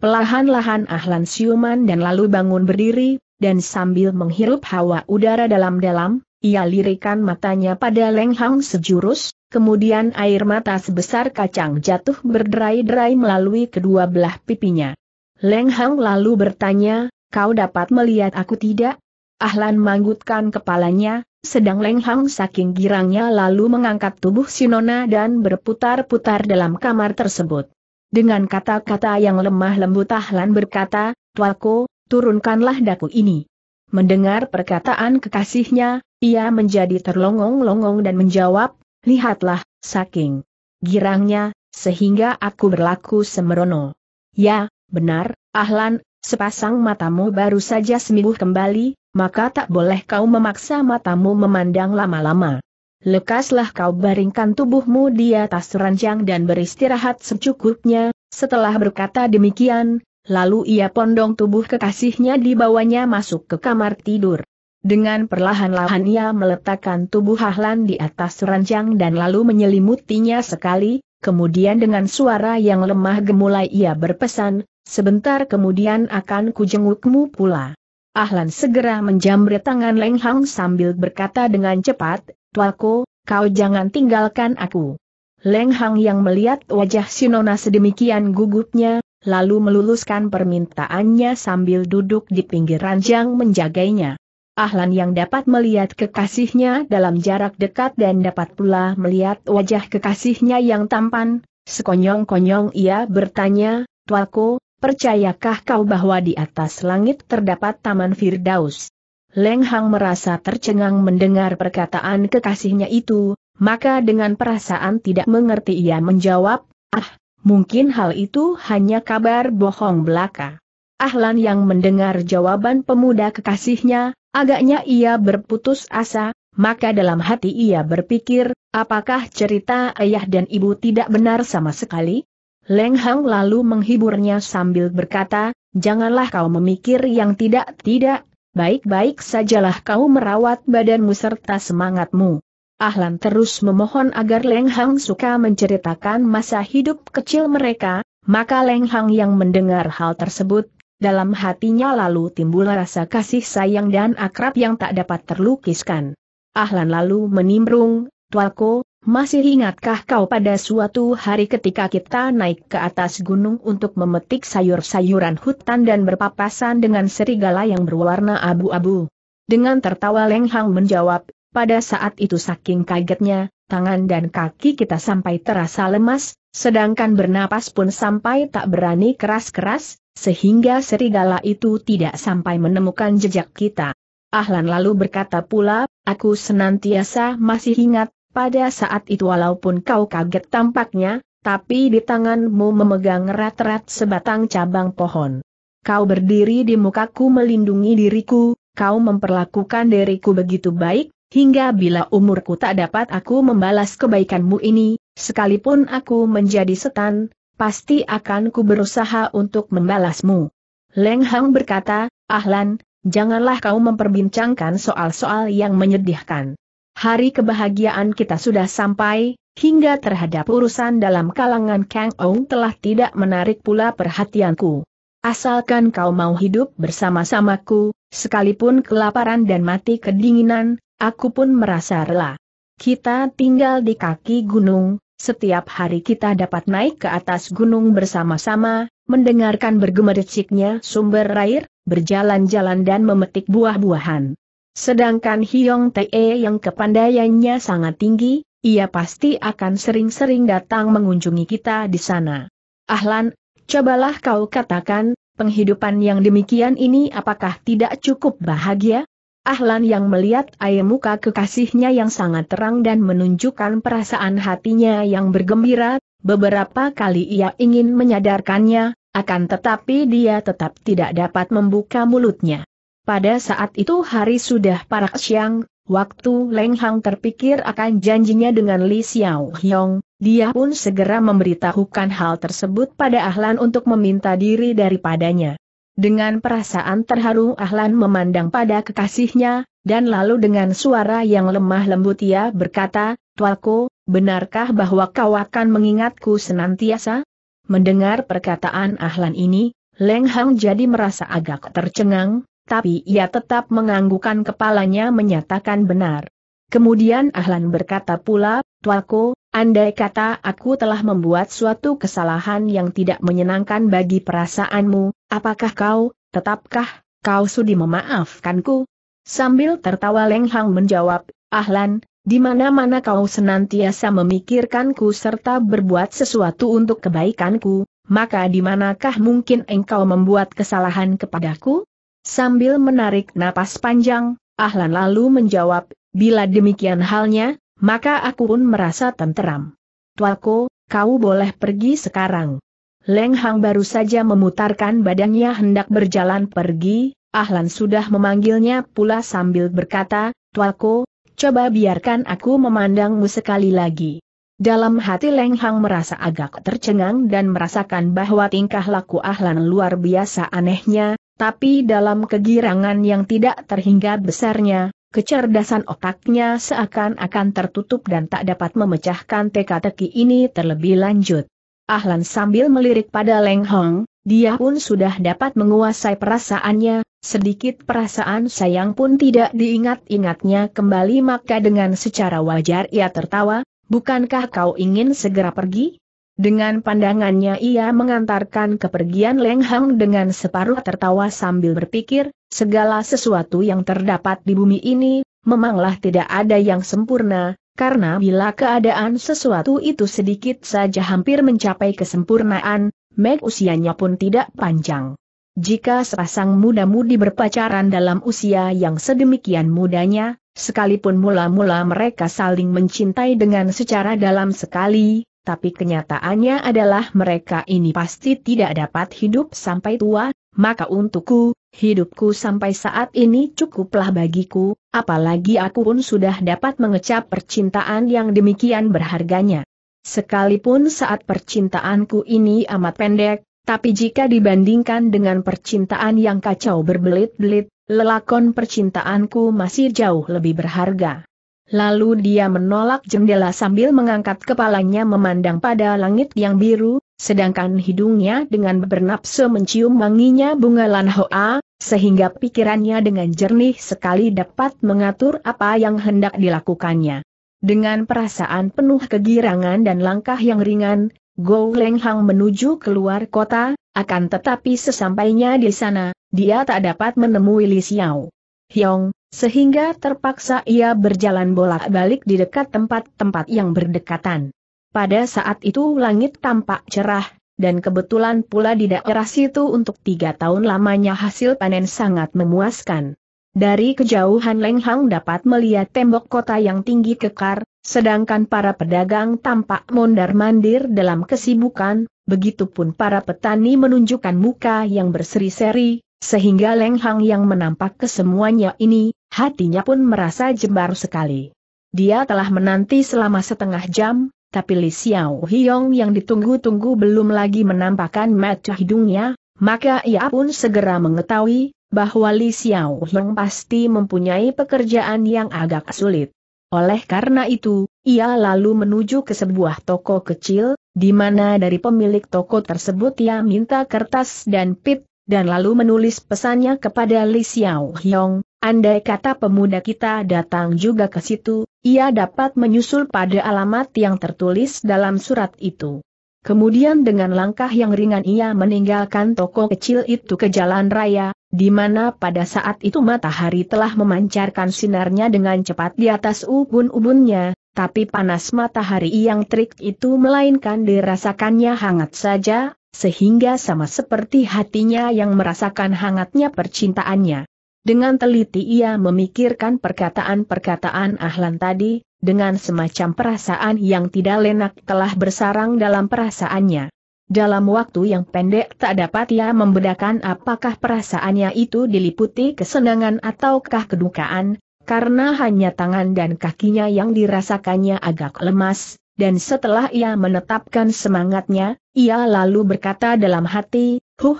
Pelahan-lahan Ahlan siuman dan lalu bangun berdiri, dan sambil menghirup hawa udara dalam-dalam, ia lirikan matanya pada Leng Hang sejurus, kemudian air mata sebesar kacang jatuh berderai-derai melalui kedua belah pipinya. Leng Hang lalu bertanya, kau dapat melihat aku tidak? Ahlan manggutkan kepalanya, sedang Leng Hang saking girangnya lalu mengangkat tubuh Sinona dan berputar-putar dalam kamar tersebut. Dengan kata-kata yang lemah lembut Ahlan berkata, Tuaku, turunkanlah daku ini. Mendengar perkataan kekasihnya, ia menjadi terlongong-longong dan menjawab, lihatlah, saking girangnya, sehingga aku berlaku semerono. Ya, benar, Ahlan, sepasang matamu baru saja sembuh kembali, maka tak boleh kau memaksa matamu memandang lama-lama. Lekaslah kau baringkan tubuhmu di atas ranjang dan beristirahat secukupnya, setelah berkata demikian, lalu ia pondong tubuh kekasihnya dibawanya masuk ke kamar tidur. Dengan perlahan-lahan ia meletakkan tubuh Hahlan di atas ranjang dan lalu menyelimutinya sekali, kemudian dengan suara yang lemah gemulai ia berpesan, sebentar kemudian akan kujengukmu pula. Ahlan segera menjamret tangan Lenghang sambil berkata dengan cepat, Tuako, kau jangan tinggalkan aku. Lenghang yang melihat wajah Sinona sedemikian gugupnya, lalu meluluskan permintaannya sambil duduk di pinggir ranjang menjaganya. Ahlan yang dapat melihat kekasihnya dalam jarak dekat dan dapat pula melihat wajah kekasihnya yang tampan, sekonyong-konyong ia bertanya, Tuako, percayakah kau bahwa di atas langit terdapat Taman Firdaus? Leng Hang merasa tercengang mendengar perkataan kekasihnya itu, maka dengan perasaan tidak mengerti ia menjawab, Ah, mungkin hal itu hanya kabar bohong belaka. Ahlan yang mendengar jawaban pemuda kekasihnya, agaknya ia berputus asa, maka dalam hati ia berpikir, apakah cerita ayah dan ibu tidak benar sama sekali? Leng Hang lalu menghiburnya sambil berkata, janganlah kau memikir yang tidak-tidak, baik-baik sajalah kau merawat badanmu serta semangatmu. Ahlan terus memohon agar Leng Hang suka menceritakan masa hidup kecil mereka, maka Leng Hang yang mendengar hal tersebut, dalam hatinya lalu timbul rasa kasih sayang dan akrab yang tak dapat terlukiskan. Ahlan lalu menimbrung, Tualko, masih ingatkah kau pada suatu hari ketika kita naik ke atas gunung untuk memetik sayur-sayuran hutan dan berpapasan dengan serigala yang berwarna abu-abu? Dengan tertawa Leng Hang menjawab, pada saat itu saking kagetnya, tangan dan kaki kita sampai terasa lemas, sedangkan bernapas pun sampai tak berani keras-keras, sehingga serigala itu tidak sampai menemukan jejak kita. Ahlan lalu berkata pula, aku senantiasa masih ingat, pada saat itu walaupun kau kaget tampaknya, tapi di tanganmu memegang rat-rat sebatang cabang pohon. Kau berdiri di mukaku melindungi diriku, kau memperlakukan diriku begitu baik, hingga bila umurku tak dapat aku membalas kebaikanmu ini, sekalipun aku menjadi setan, pasti akan ku berusaha untuk membalasmu. Leng Hang berkata, Ahlan, janganlah kau memperbincangkan soal-soal yang menyedihkan. Hari kebahagiaan kita sudah sampai, hingga terhadap urusan dalam kalangan Kang Ong telah tidak menarik pula perhatianku. Asalkan kau mau hidup bersama-samaku, sekalipun kelaparan dan mati kedinginan, Aku pun merasa rela. Kita tinggal di kaki gunung, setiap hari kita dapat naik ke atas gunung bersama-sama, mendengarkan bergemericiknya sumber air, berjalan-jalan dan memetik buah-buahan. Sedangkan Hyong Tae yang kepandaiannya sangat tinggi, ia pasti akan sering-sering datang mengunjungi kita di sana. Ahlan, cobalah kau katakan, penghidupan yang demikian ini apakah tidak cukup bahagia? Ahlan yang melihat air muka kekasihnya yang sangat terang dan menunjukkan perasaan hatinya yang bergembira, beberapa kali ia ingin menyadarkannya, akan tetapi dia tetap tidak dapat membuka mulutnya. Pada saat itu hari sudah parak siang, waktu Leng Hang terpikir akan janjinya dengan Li Xiao Hyong, dia pun segera memberitahukan hal tersebut pada Ahlan untuk meminta diri daripadanya. Dengan perasaan terharu Ahlan memandang pada kekasihnya, dan lalu dengan suara yang lemah lembut ia berkata, Tuaku, benarkah bahwa kau akan mengingatku senantiasa? Mendengar perkataan Ahlan ini, Leng Hang jadi merasa agak tercengang, tapi ia tetap menganggukkan kepalanya menyatakan benar. Kemudian Ahlan berkata pula, Tuaku, Andai kata aku telah membuat suatu kesalahan yang tidak menyenangkan bagi perasaanmu, apakah kau, tetapkah, kau sudi memaafkanku? Sambil tertawa Leng menjawab, Ahlan, di mana-mana kau senantiasa memikirkanku serta berbuat sesuatu untuk kebaikanku, maka di manakah mungkin engkau membuat kesalahan kepadaku? Sambil menarik napas panjang, Ahlan lalu menjawab, bila demikian halnya, maka aku pun merasa tenteram. Tuako, kau boleh pergi sekarang. Leng Hang baru saja memutarkan badannya hendak berjalan pergi, Ahlan sudah memanggilnya pula sambil berkata, Tuako, coba biarkan aku memandangmu sekali lagi. Dalam hati Leng Hang merasa agak tercengang dan merasakan bahwa tingkah laku Ahlan luar biasa anehnya, tapi dalam kegirangan yang tidak terhingga besarnya, Kecerdasan otaknya seakan-akan tertutup dan tak dapat memecahkan teka-teki ini terlebih lanjut. Ahlan sambil melirik pada Leng Hong, dia pun sudah dapat menguasai perasaannya, sedikit perasaan sayang pun tidak diingat-ingatnya kembali maka dengan secara wajar ia tertawa, bukankah kau ingin segera pergi? Dengan pandangannya ia mengantarkan kepergian Leng Hong dengan separuh tertawa sambil berpikir, Segala sesuatu yang terdapat di bumi ini, memanglah tidak ada yang sempurna, karena bila keadaan sesuatu itu sedikit saja hampir mencapai kesempurnaan, Meg usianya pun tidak panjang. Jika sepasang muda-mudi berpacaran dalam usia yang sedemikian mudanya, sekalipun mula-mula mereka saling mencintai dengan secara dalam sekali, tapi kenyataannya adalah mereka ini pasti tidak dapat hidup sampai tua, maka untukku, Hidupku sampai saat ini cukuplah bagiku, apalagi aku pun sudah dapat mengecap percintaan yang demikian berharganya. Sekalipun saat percintaanku ini amat pendek, tapi jika dibandingkan dengan percintaan yang kacau berbelit-belit, lelakon percintaanku masih jauh lebih berharga. Lalu dia menolak jendela sambil mengangkat kepalanya memandang pada langit yang biru, sedangkan hidungnya dengan bernapsu mencium wanginya bunga lanhoa, sehingga pikirannya dengan jernih sekali dapat mengatur apa yang hendak dilakukannya. Dengan perasaan penuh kegirangan dan langkah yang ringan, Gou Lenghang Hang menuju keluar kota, akan tetapi sesampainya di sana, dia tak dapat menemui Li Xiao Hyong, sehingga terpaksa ia berjalan bolak-balik di dekat tempat-tempat yang berdekatan. Pada saat itu langit tampak cerah, dan kebetulan pula di daerah situ untuk tiga tahun lamanya hasil panen sangat memuaskan. Dari kejauhan Leng Hang dapat melihat tembok kota yang tinggi kekar, sedangkan para pedagang tampak mondar-mandir dalam kesibukan, begitupun para petani menunjukkan muka yang berseri-seri, sehingga Leng Hang yang menampak kesemuanya ini, hatinya pun merasa jembar sekali. Dia telah menanti selama setengah jam, tapi Li Xiao Hiong yang ditunggu-tunggu belum lagi menampakkan mata hidungnya, maka ia pun segera mengetahui bahwa Li Xiao Hiong pasti mempunyai pekerjaan yang agak sulit. Oleh karena itu, ia lalu menuju ke sebuah toko kecil, di mana dari pemilik toko tersebut ia minta kertas dan pit, dan lalu menulis pesannya kepada Li Xiao Hiong, andai kata pemuda kita datang juga ke situ, ia dapat menyusul pada alamat yang tertulis dalam surat itu. Kemudian dengan langkah yang ringan ia meninggalkan toko kecil itu ke jalan raya, di mana pada saat itu matahari telah memancarkan sinarnya dengan cepat di atas ubun-ubunnya, tapi panas matahari yang terik itu melainkan dirasakannya hangat saja, sehingga sama seperti hatinya yang merasakan hangatnya percintaannya. Dengan teliti ia memikirkan perkataan-perkataan Ahlan tadi, dengan semacam perasaan yang tidak lenak telah bersarang dalam perasaannya. Dalam waktu yang pendek tak dapat ia membedakan apakah perasaannya itu diliputi kesenangan ataukah kedukaan, karena hanya tangan dan kakinya yang dirasakannya agak lemas, dan setelah ia menetapkan semangatnya, ia lalu berkata dalam hati, Huh,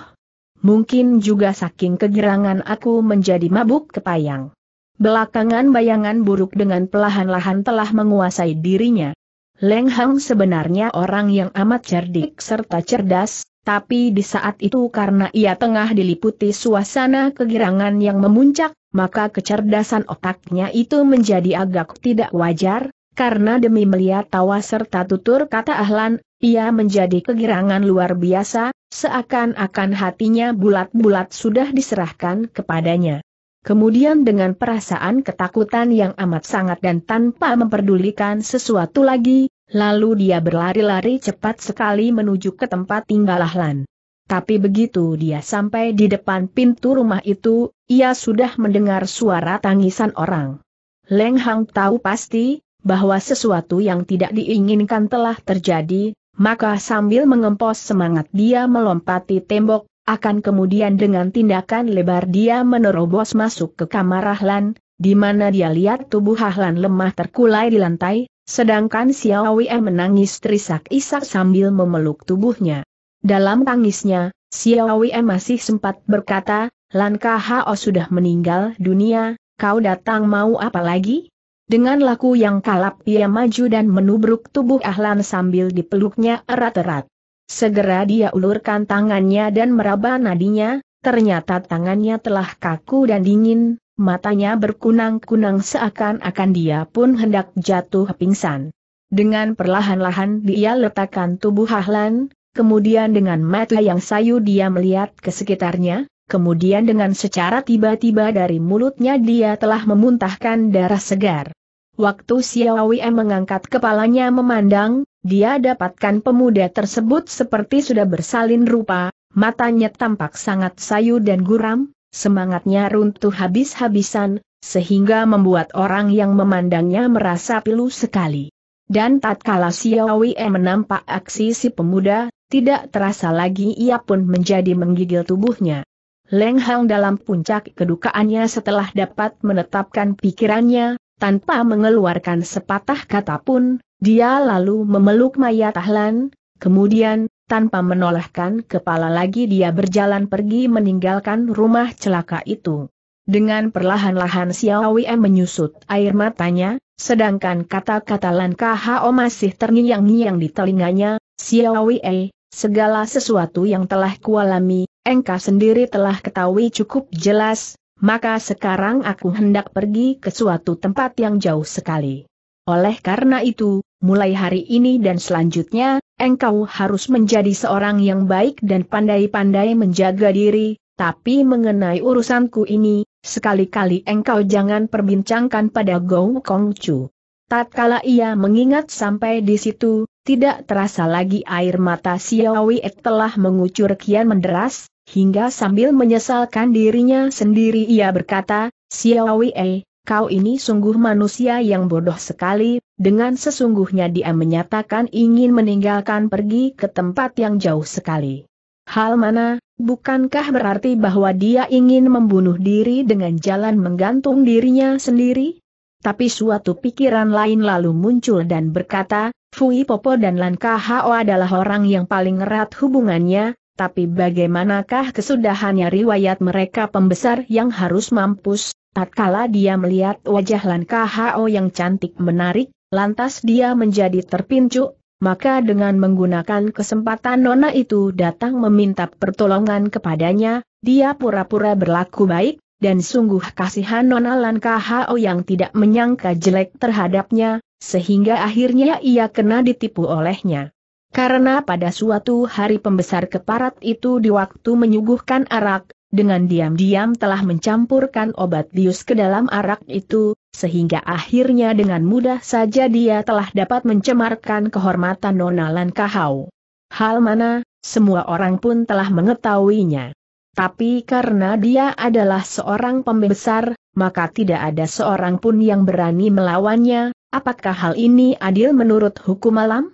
Mungkin juga saking kegirangan aku menjadi mabuk kepayang. Belakangan bayangan buruk dengan pelahan-lahan telah menguasai dirinya. Leng Hang sebenarnya orang yang amat cerdik serta cerdas, tapi di saat itu karena ia tengah diliputi suasana kegirangan yang memuncak, maka kecerdasan otaknya itu menjadi agak tidak wajar, karena demi melihat tawa serta tutur kata Ahlan, ia menjadi kegirangan luar biasa, Seakan-akan hatinya bulat-bulat sudah diserahkan kepadanya. Kemudian dengan perasaan ketakutan yang amat sangat dan tanpa memperdulikan sesuatu lagi, lalu dia berlari-lari cepat sekali menuju ke tempat tinggal Ahlan. Tapi begitu dia sampai di depan pintu rumah itu, ia sudah mendengar suara tangisan orang. Leng Hang tahu pasti, bahwa sesuatu yang tidak diinginkan telah terjadi, maka sambil mengempos semangat dia melompati tembok, akan kemudian dengan tindakan lebar dia menerobos masuk ke kamar Ahlan, di mana dia lihat tubuh Ahlan lemah terkulai di lantai, sedangkan Xiaowei menangis terisak-isak sambil memeluk tubuhnya. Dalam tangisnya, Xiaowei masih sempat berkata, Lan Kahao sudah meninggal dunia, kau datang mau apa lagi? Dengan laku yang kalap ia maju dan menubruk tubuh Ahlan sambil dipeluknya erat-erat. Segera dia ulurkan tangannya dan meraba nadinya, ternyata tangannya telah kaku dan dingin, matanya berkunang-kunang seakan-akan dia pun hendak jatuh pingsan. Dengan perlahan-lahan dia letakkan tubuh Ahlan, kemudian dengan mata yang sayu dia melihat ke sekitarnya, kemudian dengan secara tiba-tiba dari mulutnya dia telah memuntahkan darah segar. Waktu Xiao Wei mengangkat kepalanya memandang, dia dapatkan pemuda tersebut seperti sudah bersalin rupa, matanya tampak sangat sayu dan guram, semangatnya runtuh habis-habisan, sehingga membuat orang yang memandangnya merasa pilu sekali. Dan tatkala Xiao Wei menampak aksi si pemuda, tidak terasa lagi ia pun menjadi menggigil tubuhnya. Leng Hang dalam puncak kedukaannya setelah dapat menetapkan pikirannya, tanpa mengeluarkan sepatah kata pun, dia lalu memeluk mayat Tahlan, kemudian, tanpa menolehkan kepala lagi dia berjalan pergi meninggalkan rumah celaka itu. Dengan perlahan-lahan Xiao Wei menyusut air matanya, sedangkan kata-kata Lan Kahao masih terngiang-ngiang di telinganya, Xiao Wei, segala sesuatu yang telah kualami, engkau sendiri telah ketahui cukup jelas, maka sekarang aku hendak pergi ke suatu tempat yang jauh sekali. Oleh karena itu, mulai hari ini dan selanjutnya, engkau harus menjadi seorang yang baik dan pandai-pandai menjaga diri, tapi mengenai urusanku ini, sekali-kali engkau jangan perbincangkan pada Gou Kongcu. Tatkala ia mengingat sampai di situ, tidak terasa lagi air mata Wei telah mengucur kian menderas, Hingga sambil menyesalkan dirinya sendiri ia berkata, Wei, kau ini sungguh manusia yang bodoh sekali, dengan sesungguhnya dia menyatakan ingin meninggalkan pergi ke tempat yang jauh sekali. Hal mana, bukankah berarti bahwa dia ingin membunuh diri dengan jalan menggantung dirinya sendiri? Tapi suatu pikiran lain lalu muncul dan berkata, Fui Popo dan Lan Kao adalah orang yang paling erat hubungannya, tapi bagaimanakah kesudahannya riwayat mereka pembesar yang harus mampus, tatkala dia melihat wajah Lan KHO yang cantik menarik, lantas dia menjadi terpincuk, maka dengan menggunakan kesempatan nona itu datang meminta pertolongan kepadanya, dia pura-pura berlaku baik, dan sungguh kasihan Nona Lan KHO yang tidak menyangka jelek terhadapnya, sehingga akhirnya ia kena ditipu olehnya. Karena pada suatu hari pembesar keparat itu di waktu menyuguhkan arak, dengan diam-diam telah mencampurkan obat bius ke dalam arak itu, sehingga akhirnya dengan mudah saja dia telah dapat mencemarkan kehormatan Nona Lankahau. Hal mana, semua orang pun telah mengetahuinya. Tapi karena dia adalah seorang pembesar, maka tidak ada seorang pun yang berani melawannya, apakah hal ini adil menurut hukum alam?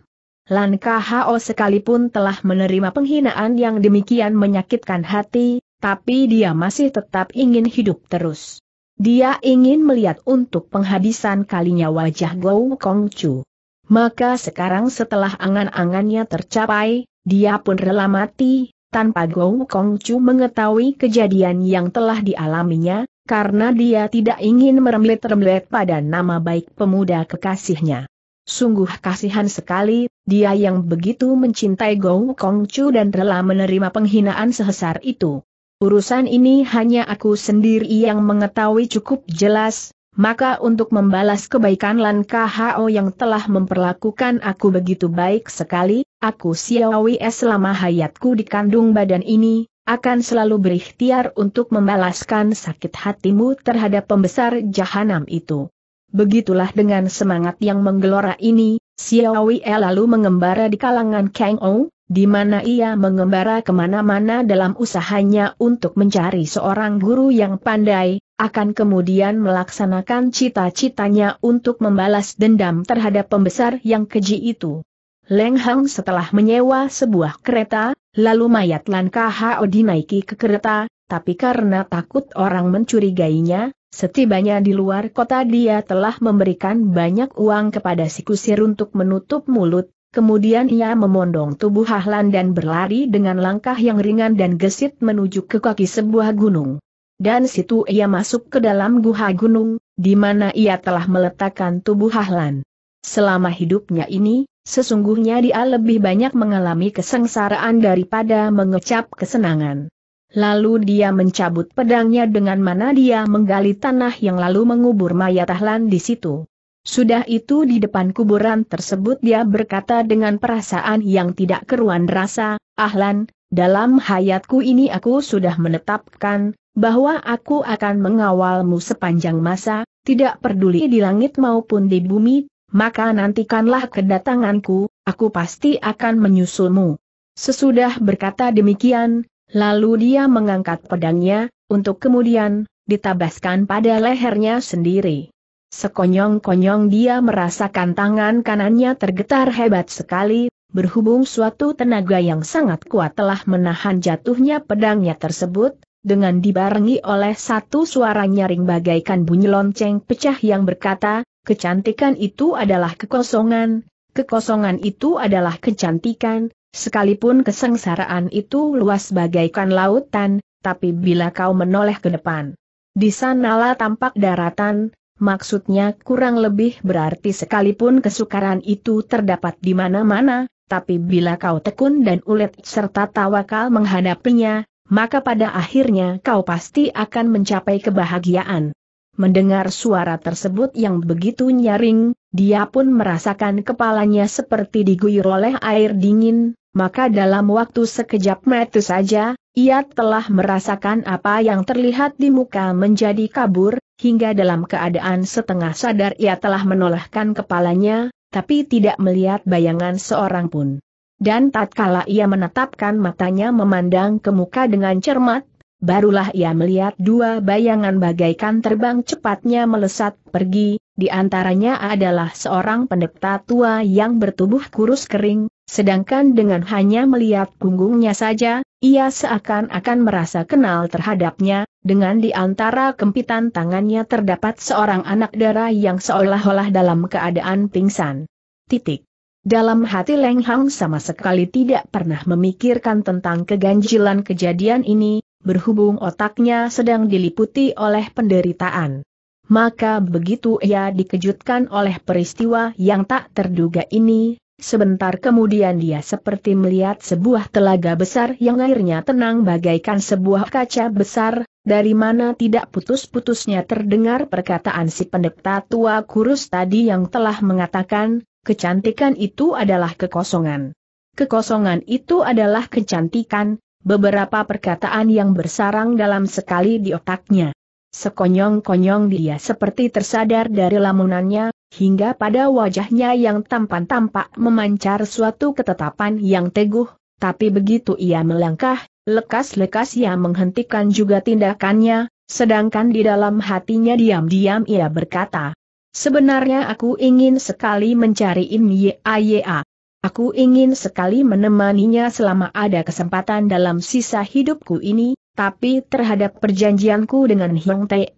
Lan KHO sekalipun telah menerima penghinaan yang demikian menyakitkan hati, tapi dia masih tetap ingin hidup terus. Dia ingin melihat untuk penghabisan kalinya wajah Gou Kong Chu. Maka sekarang setelah angan-angannya tercapai, dia pun rela mati, tanpa Gou Kong Chu mengetahui kejadian yang telah dialaminya, karena dia tidak ingin meremlet-remlet pada nama baik pemuda kekasihnya. Sungguh kasihan sekali, dia yang begitu mencintai Gou Kongcu dan rela menerima penghinaan sebesar itu. Urusan ini hanya aku sendiri yang mengetahui cukup jelas, maka untuk membalas kebaikan Lan KHO yang telah memperlakukan aku begitu baik sekali, aku es selama hayatku di kandung badan ini, akan selalu berikhtiar untuk membalaskan sakit hatimu terhadap pembesar jahanam itu. Begitulah dengan semangat yang menggelora ini, Xiao Wei lalu mengembara di kalangan Kang Ou, di mana ia mengembara kemana-mana dalam usahanya untuk mencari seorang guru yang pandai, akan kemudian melaksanakan cita-citanya untuk membalas dendam terhadap pembesar yang keji itu. Leng Hang setelah menyewa sebuah kereta, lalu mayat Lan Kahao dinaiki ke kereta, tapi karena takut orang mencurigainya, Setibanya di luar kota dia telah memberikan banyak uang kepada si kusir untuk menutup mulut, kemudian ia memondong tubuh Hahlan dan berlari dengan langkah yang ringan dan gesit menuju ke kaki sebuah gunung. Dan situ ia masuk ke dalam guha gunung, di mana ia telah meletakkan tubuh Hahlan. Selama hidupnya ini, sesungguhnya dia lebih banyak mengalami kesengsaraan daripada mengecap kesenangan. Lalu dia mencabut pedangnya dengan mana dia menggali tanah yang lalu mengubur mayat Tahlan di situ. Sudah itu di depan kuburan tersebut dia berkata dengan perasaan yang tidak keruan rasa, Ahlan, dalam hayatku ini aku sudah menetapkan, bahwa aku akan mengawalmu sepanjang masa, tidak peduli di langit maupun di bumi, maka nantikanlah kedatanganku, aku pasti akan menyusulmu. Sesudah berkata demikian, Lalu dia mengangkat pedangnya, untuk kemudian, ditabaskan pada lehernya sendiri. Sekonyong-konyong dia merasakan tangan kanannya tergetar hebat sekali, berhubung suatu tenaga yang sangat kuat telah menahan jatuhnya pedangnya tersebut, dengan dibarengi oleh satu suara nyaring bagaikan bunyi lonceng pecah yang berkata, kecantikan itu adalah kekosongan, kekosongan itu adalah kecantikan, Sekalipun kesengsaraan itu luas bagaikan lautan, tapi bila kau menoleh ke depan, di sanalah tampak daratan, maksudnya kurang lebih berarti sekalipun kesukaran itu terdapat di mana-mana, tapi bila kau tekun dan ulet serta tawakal menghadapinya, maka pada akhirnya kau pasti akan mencapai kebahagiaan. Mendengar suara tersebut yang begitu nyaring, dia pun merasakan kepalanya seperti diguyur oleh air dingin, maka dalam waktu sekejap mata saja, ia telah merasakan apa yang terlihat di muka menjadi kabur, hingga dalam keadaan setengah sadar ia telah menolehkan kepalanya, tapi tidak melihat bayangan seorang pun. Dan tatkala ia menetapkan matanya memandang ke muka dengan cermat, Barulah ia melihat dua bayangan bagaikan terbang cepatnya melesat pergi, di antaranya adalah seorang pendeta tua yang bertubuh kurus kering, sedangkan dengan hanya melihat punggungnya saja, ia seakan-akan merasa kenal terhadapnya, dengan di antara kempitan tangannya terdapat seorang anak darah yang seolah-olah dalam keadaan pingsan. Titik. Dalam hati Leng Hang sama sekali tidak pernah memikirkan tentang keganjilan kejadian ini, berhubung otaknya sedang diliputi oleh penderitaan. Maka begitu ia dikejutkan oleh peristiwa yang tak terduga ini, sebentar kemudian dia seperti melihat sebuah telaga besar yang airnya tenang bagaikan sebuah kaca besar, dari mana tidak putus-putusnya terdengar perkataan si pendeta tua kurus tadi yang telah mengatakan, kecantikan itu adalah kekosongan. Kekosongan itu adalah kecantikan, beberapa perkataan yang bersarang dalam sekali di otaknya. Sekonyong-konyong dia seperti tersadar dari lamunannya, hingga pada wajahnya yang tampan tampak memancar suatu ketetapan yang teguh, tapi begitu ia melangkah, lekas-lekas ia menghentikan juga tindakannya, sedangkan di dalam hatinya diam-diam ia berkata, Sebenarnya aku ingin sekali mencari Im A. Aku ingin sekali menemaninya selama ada kesempatan dalam sisa hidupku ini, tapi terhadap perjanjianku dengan Hyong Tae,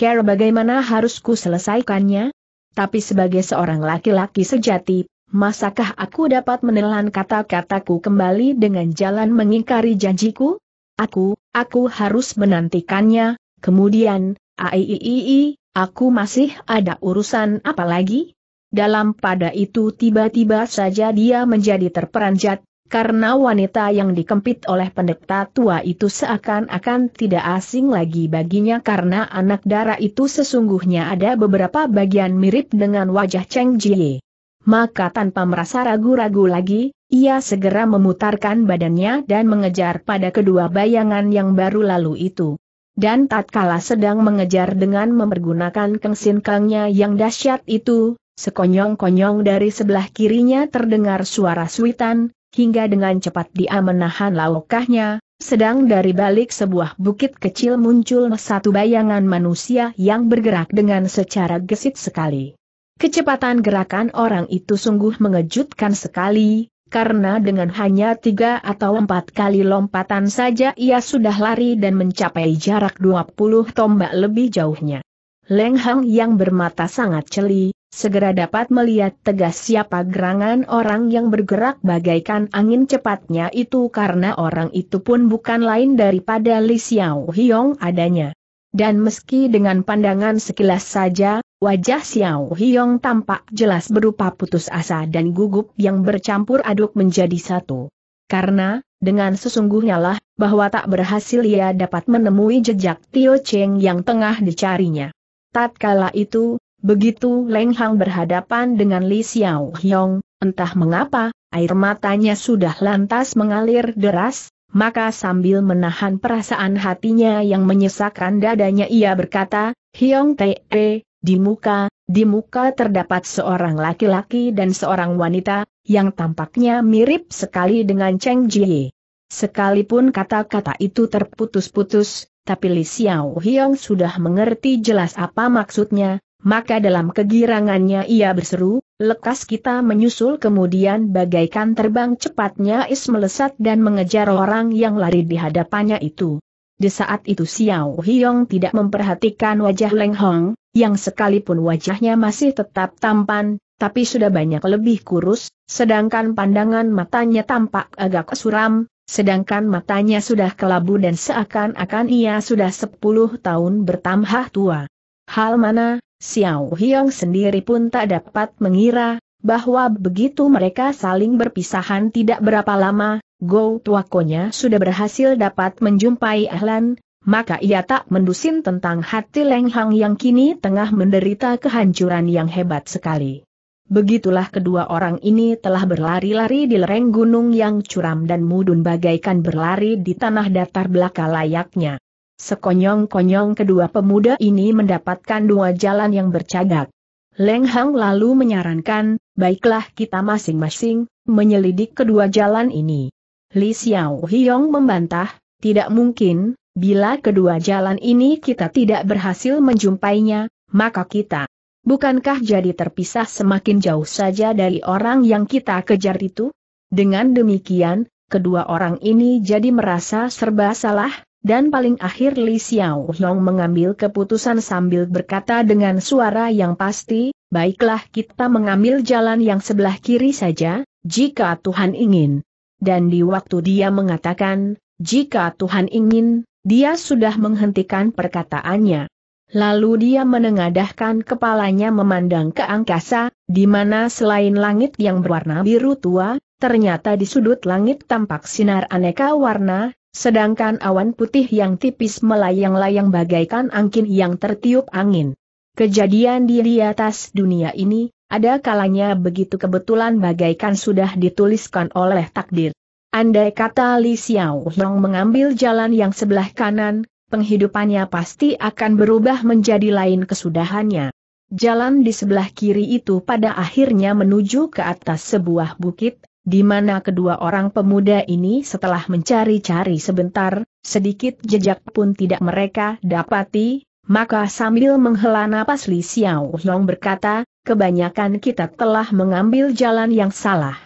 care eh, bagaimana harusku selesaikannya? Tapi sebagai seorang laki-laki sejati, masakah aku dapat menelan kata-kataku kembali dengan jalan mengingkari janjiku? Aku, aku harus menantikannya, kemudian, aiiii, aku masih ada urusan apa lagi? dalam pada itu tiba-tiba saja dia menjadi terperanjat, karena wanita yang dikempit oleh pendeta tua itu seakan-akan tidak asing lagi baginya karena anak darah itu sesungguhnya ada beberapa bagian mirip dengan wajah Cheng Jie. Maka tanpa merasa ragu-ragu lagi, ia segera memutarkan badannya dan mengejar pada kedua bayangan yang baru lalu itu. Dan tatkala sedang mengejar dengan mempergunakan kengsinkangnya yang dahsyat itu, Sekonyong-konyong dari sebelah kirinya terdengar suara suitan, hingga dengan cepat dia menahan laukahnya, sedang dari balik sebuah bukit kecil muncul satu bayangan manusia yang bergerak dengan secara gesit sekali. Kecepatan gerakan orang itu sungguh mengejutkan sekali, karena dengan hanya tiga atau empat kali lompatan saja ia sudah lari dan mencapai jarak 20 tombak lebih jauhnya. Leng Hang yang bermata sangat celi, segera dapat melihat tegas siapa gerangan orang yang bergerak bagaikan angin cepatnya itu karena orang itu pun bukan lain daripada Li Xiao Hiong adanya. Dan meski dengan pandangan sekilas saja, wajah Xiao Hiong tampak jelas berupa putus asa dan gugup yang bercampur aduk menjadi satu. Karena, dengan sesungguhnya lah, bahwa tak berhasil ia dapat menemui jejak Tio Cheng yang tengah dicarinya. Tatkala itu, Begitu Leng Hang berhadapan dengan Li Xiao Hyong, entah mengapa, air matanya sudah lantas mengalir deras, maka sambil menahan perasaan hatinya yang menyesakkan dadanya ia berkata, Hyong Te, -te di muka, di muka terdapat seorang laki-laki dan seorang wanita, yang tampaknya mirip sekali dengan Cheng Jie. Sekalipun kata-kata itu terputus-putus, tapi Li Xiao Hyong sudah mengerti jelas apa maksudnya, maka dalam kegirangannya ia berseru, lekas kita menyusul kemudian bagaikan terbang cepatnya Is melesat dan mengejar orang yang lari di hadapannya itu. Di saat itu Xiao Hiong tidak memperhatikan wajah Leng Hong, yang sekalipun wajahnya masih tetap tampan, tapi sudah banyak lebih kurus, sedangkan pandangan matanya tampak agak suram, sedangkan matanya sudah kelabu dan seakan-akan ia sudah 10 tahun bertambah tua. Hal mana, Xiao Hiong sendiri pun tak dapat mengira, bahwa begitu mereka saling berpisahan tidak berapa lama, Go Tuakonya sudah berhasil dapat menjumpai Ahlan, maka ia tak mendusin tentang hati Leng Hang yang kini tengah menderita kehancuran yang hebat sekali. Begitulah kedua orang ini telah berlari-lari di lereng gunung yang curam dan mudun bagaikan berlari di tanah datar belaka layaknya. Sekonyong-konyong kedua pemuda ini mendapatkan dua jalan yang bercagak. Leng Hang lalu menyarankan, baiklah kita masing-masing, menyelidik kedua jalan ini. Li Xiao Hiong membantah, tidak mungkin, bila kedua jalan ini kita tidak berhasil menjumpainya, maka kita bukankah jadi terpisah semakin jauh saja dari orang yang kita kejar itu? Dengan demikian, kedua orang ini jadi merasa serba salah, dan paling akhir Li Xiao Long mengambil keputusan sambil berkata dengan suara yang pasti, baiklah kita mengambil jalan yang sebelah kiri saja, jika Tuhan ingin. Dan di waktu dia mengatakan, jika Tuhan ingin, dia sudah menghentikan perkataannya. Lalu dia menengadahkan kepalanya memandang ke angkasa, di mana selain langit yang berwarna biru tua, ternyata di sudut langit tampak sinar aneka warna, Sedangkan awan putih yang tipis melayang-layang bagaikan angin yang tertiup angin. Kejadian di atas dunia ini, ada kalanya begitu kebetulan bagaikan sudah dituliskan oleh takdir. Andai kata Li Xiao Hong mengambil jalan yang sebelah kanan, penghidupannya pasti akan berubah menjadi lain kesudahannya. Jalan di sebelah kiri itu pada akhirnya menuju ke atas sebuah bukit, di mana kedua orang pemuda ini setelah mencari-cari sebentar, sedikit jejak pun tidak mereka dapati, maka sambil menghela napas Li Xiao Long berkata, kebanyakan kita telah mengambil jalan yang salah.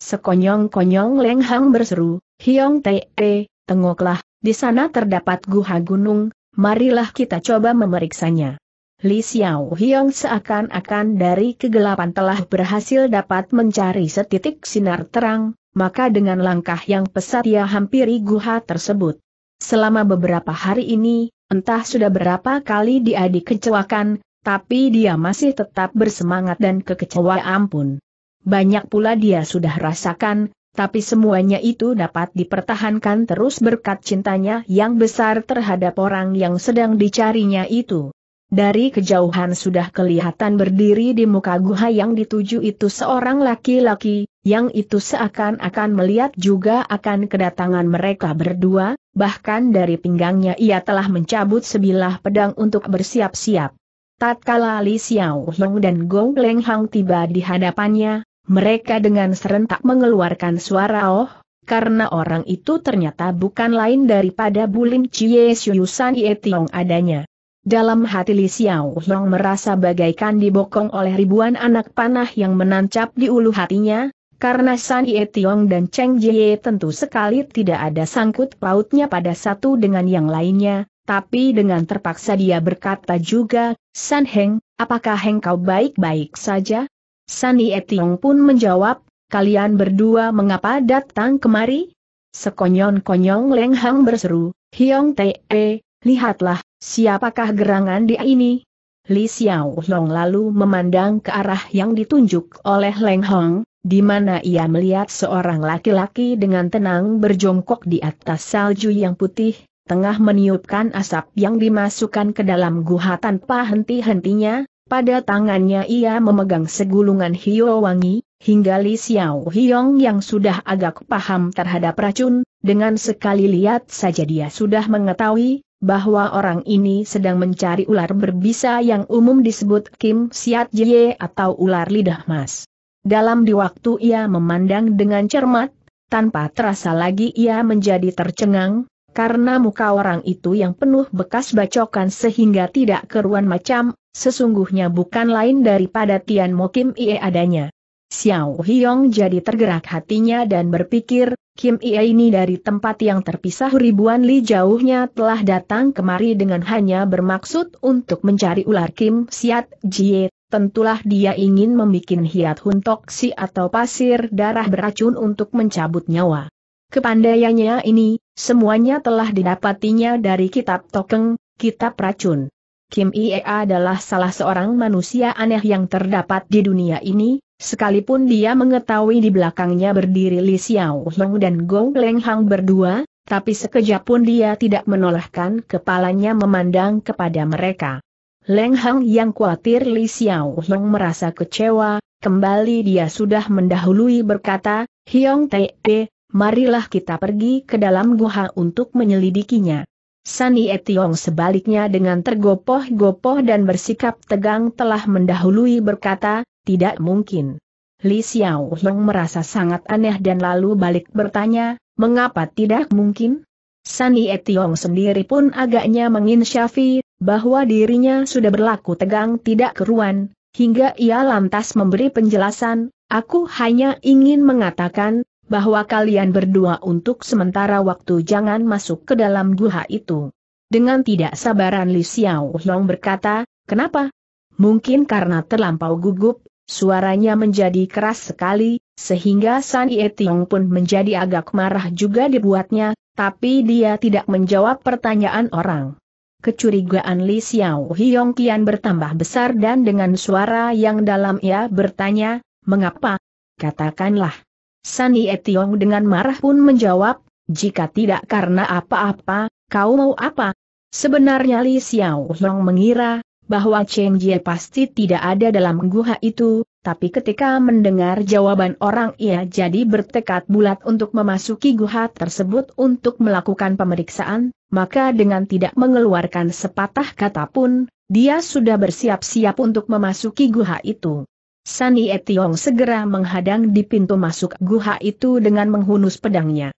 Sekonyong-konyong Leng Hang berseru, Hiong Te, -e, tengoklah, di sana terdapat guha gunung, marilah kita coba memeriksanya. Li Xiao Hiong seakan-akan dari kegelapan telah berhasil dapat mencari setitik sinar terang, maka dengan langkah yang pesat ia hampiri guha tersebut. Selama beberapa hari ini, entah sudah berapa kali dia dikecewakan, tapi dia masih tetap bersemangat dan kekecewaan pun. Banyak pula dia sudah rasakan, tapi semuanya itu dapat dipertahankan terus berkat cintanya yang besar terhadap orang yang sedang dicarinya itu. Dari kejauhan sudah kelihatan berdiri di muka guha yang dituju itu seorang laki-laki, yang itu seakan-akan melihat juga akan kedatangan mereka berdua, bahkan dari pinggangnya ia telah mencabut sebilah pedang untuk bersiap-siap. Tatkala Li Xiao Hong dan Gong Leng Hang tiba di hadapannya, mereka dengan serentak mengeluarkan suara oh, karena orang itu ternyata bukan lain daripada Bulim Chie San Ye Tiong adanya. Dalam hati Li Xiao Hong merasa bagaikan dibokong oleh ribuan anak panah yang menancap di ulu hatinya, karena San Ye Tiong dan Cheng Jie tentu sekali tidak ada sangkut pautnya pada satu dengan yang lainnya, tapi dengan terpaksa dia berkata juga, San Heng, apakah Heng kau baik-baik saja? San Ye Tiong pun menjawab, kalian berdua mengapa datang kemari? Sekonyong-konyong Leng Hang berseru, Hiong Te, lihatlah, Siapakah gerangan dia ini? Li Xiao Long lalu memandang ke arah yang ditunjuk oleh Leng Hong, di mana ia melihat seorang laki-laki dengan tenang berjongkok di atas salju yang putih, tengah meniupkan asap yang dimasukkan ke dalam guha tanpa henti-hentinya, pada tangannya ia memegang segulungan hio wangi, hingga Li Xiao Hiong yang sudah agak paham terhadap racun, dengan sekali lihat saja dia sudah mengetahui, bahwa orang ini sedang mencari ular berbisa yang umum disebut Kim Siat Jie atau ular lidah mas. Dalam di waktu ia memandang dengan cermat, tanpa terasa lagi ia menjadi tercengang, karena muka orang itu yang penuh bekas bacokan sehingga tidak keruan macam, sesungguhnya bukan lain daripada Tian Mo Kim Ie adanya. Xiao Hiyong jadi tergerak hatinya dan berpikir, Kim Ia ini dari tempat yang terpisah ribuan li jauhnya telah datang kemari dengan hanya bermaksud untuk mencari ular Kim Siat Jie. Tentulah dia ingin membuat hiat huntoksi atau pasir darah beracun untuk mencabut nyawa. Kepandaiannya ini, semuanya telah didapatinya dari kitab tokeng, kitab racun. Kim Ia adalah salah seorang manusia aneh yang terdapat di dunia ini, Sekalipun dia mengetahui di belakangnya berdiri Li Xiao Hong dan Gong Lenghang berdua, tapi sekejap pun dia tidak menolehkan kepalanya memandang kepada mereka. Lenghang yang khawatir Li Xiao Hong merasa kecewa, kembali dia sudah mendahului berkata, Hiong Te, eh, marilah kita pergi ke dalam guha untuk menyelidikinya. Sani Etiong sebaliknya dengan tergopoh-gopoh dan bersikap tegang telah mendahului berkata, tidak mungkin. Li Xiao Hong merasa sangat aneh dan lalu balik bertanya, mengapa tidak mungkin? Sunny Etiong sendiri pun agaknya menginsyafi, bahwa dirinya sudah berlaku tegang tidak keruan, hingga ia lantas memberi penjelasan, aku hanya ingin mengatakan, bahwa kalian berdua untuk sementara waktu jangan masuk ke dalam guha itu. Dengan tidak sabaran Li Xiao Hong berkata, kenapa? Mungkin karena terlampau gugup, Suaranya menjadi keras sekali, sehingga San Yetiong pun menjadi agak marah juga dibuatnya, tapi dia tidak menjawab pertanyaan orang. Kecurigaan Li Xiao Hiong kian bertambah besar dan dengan suara yang dalam ia bertanya, mengapa? Katakanlah. San Yetiong dengan marah pun menjawab, jika tidak karena apa-apa, kau mau apa? Sebenarnya Li Xiao Hiong mengira, bahwa Cheng Jie pasti tidak ada dalam guha itu, tapi ketika mendengar jawaban orang ia jadi bertekad bulat untuk memasuki guha tersebut untuk melakukan pemeriksaan, maka dengan tidak mengeluarkan sepatah kata pun, dia sudah bersiap-siap untuk memasuki guha itu. Sani Etiong segera menghadang di pintu masuk guha itu dengan menghunus pedangnya.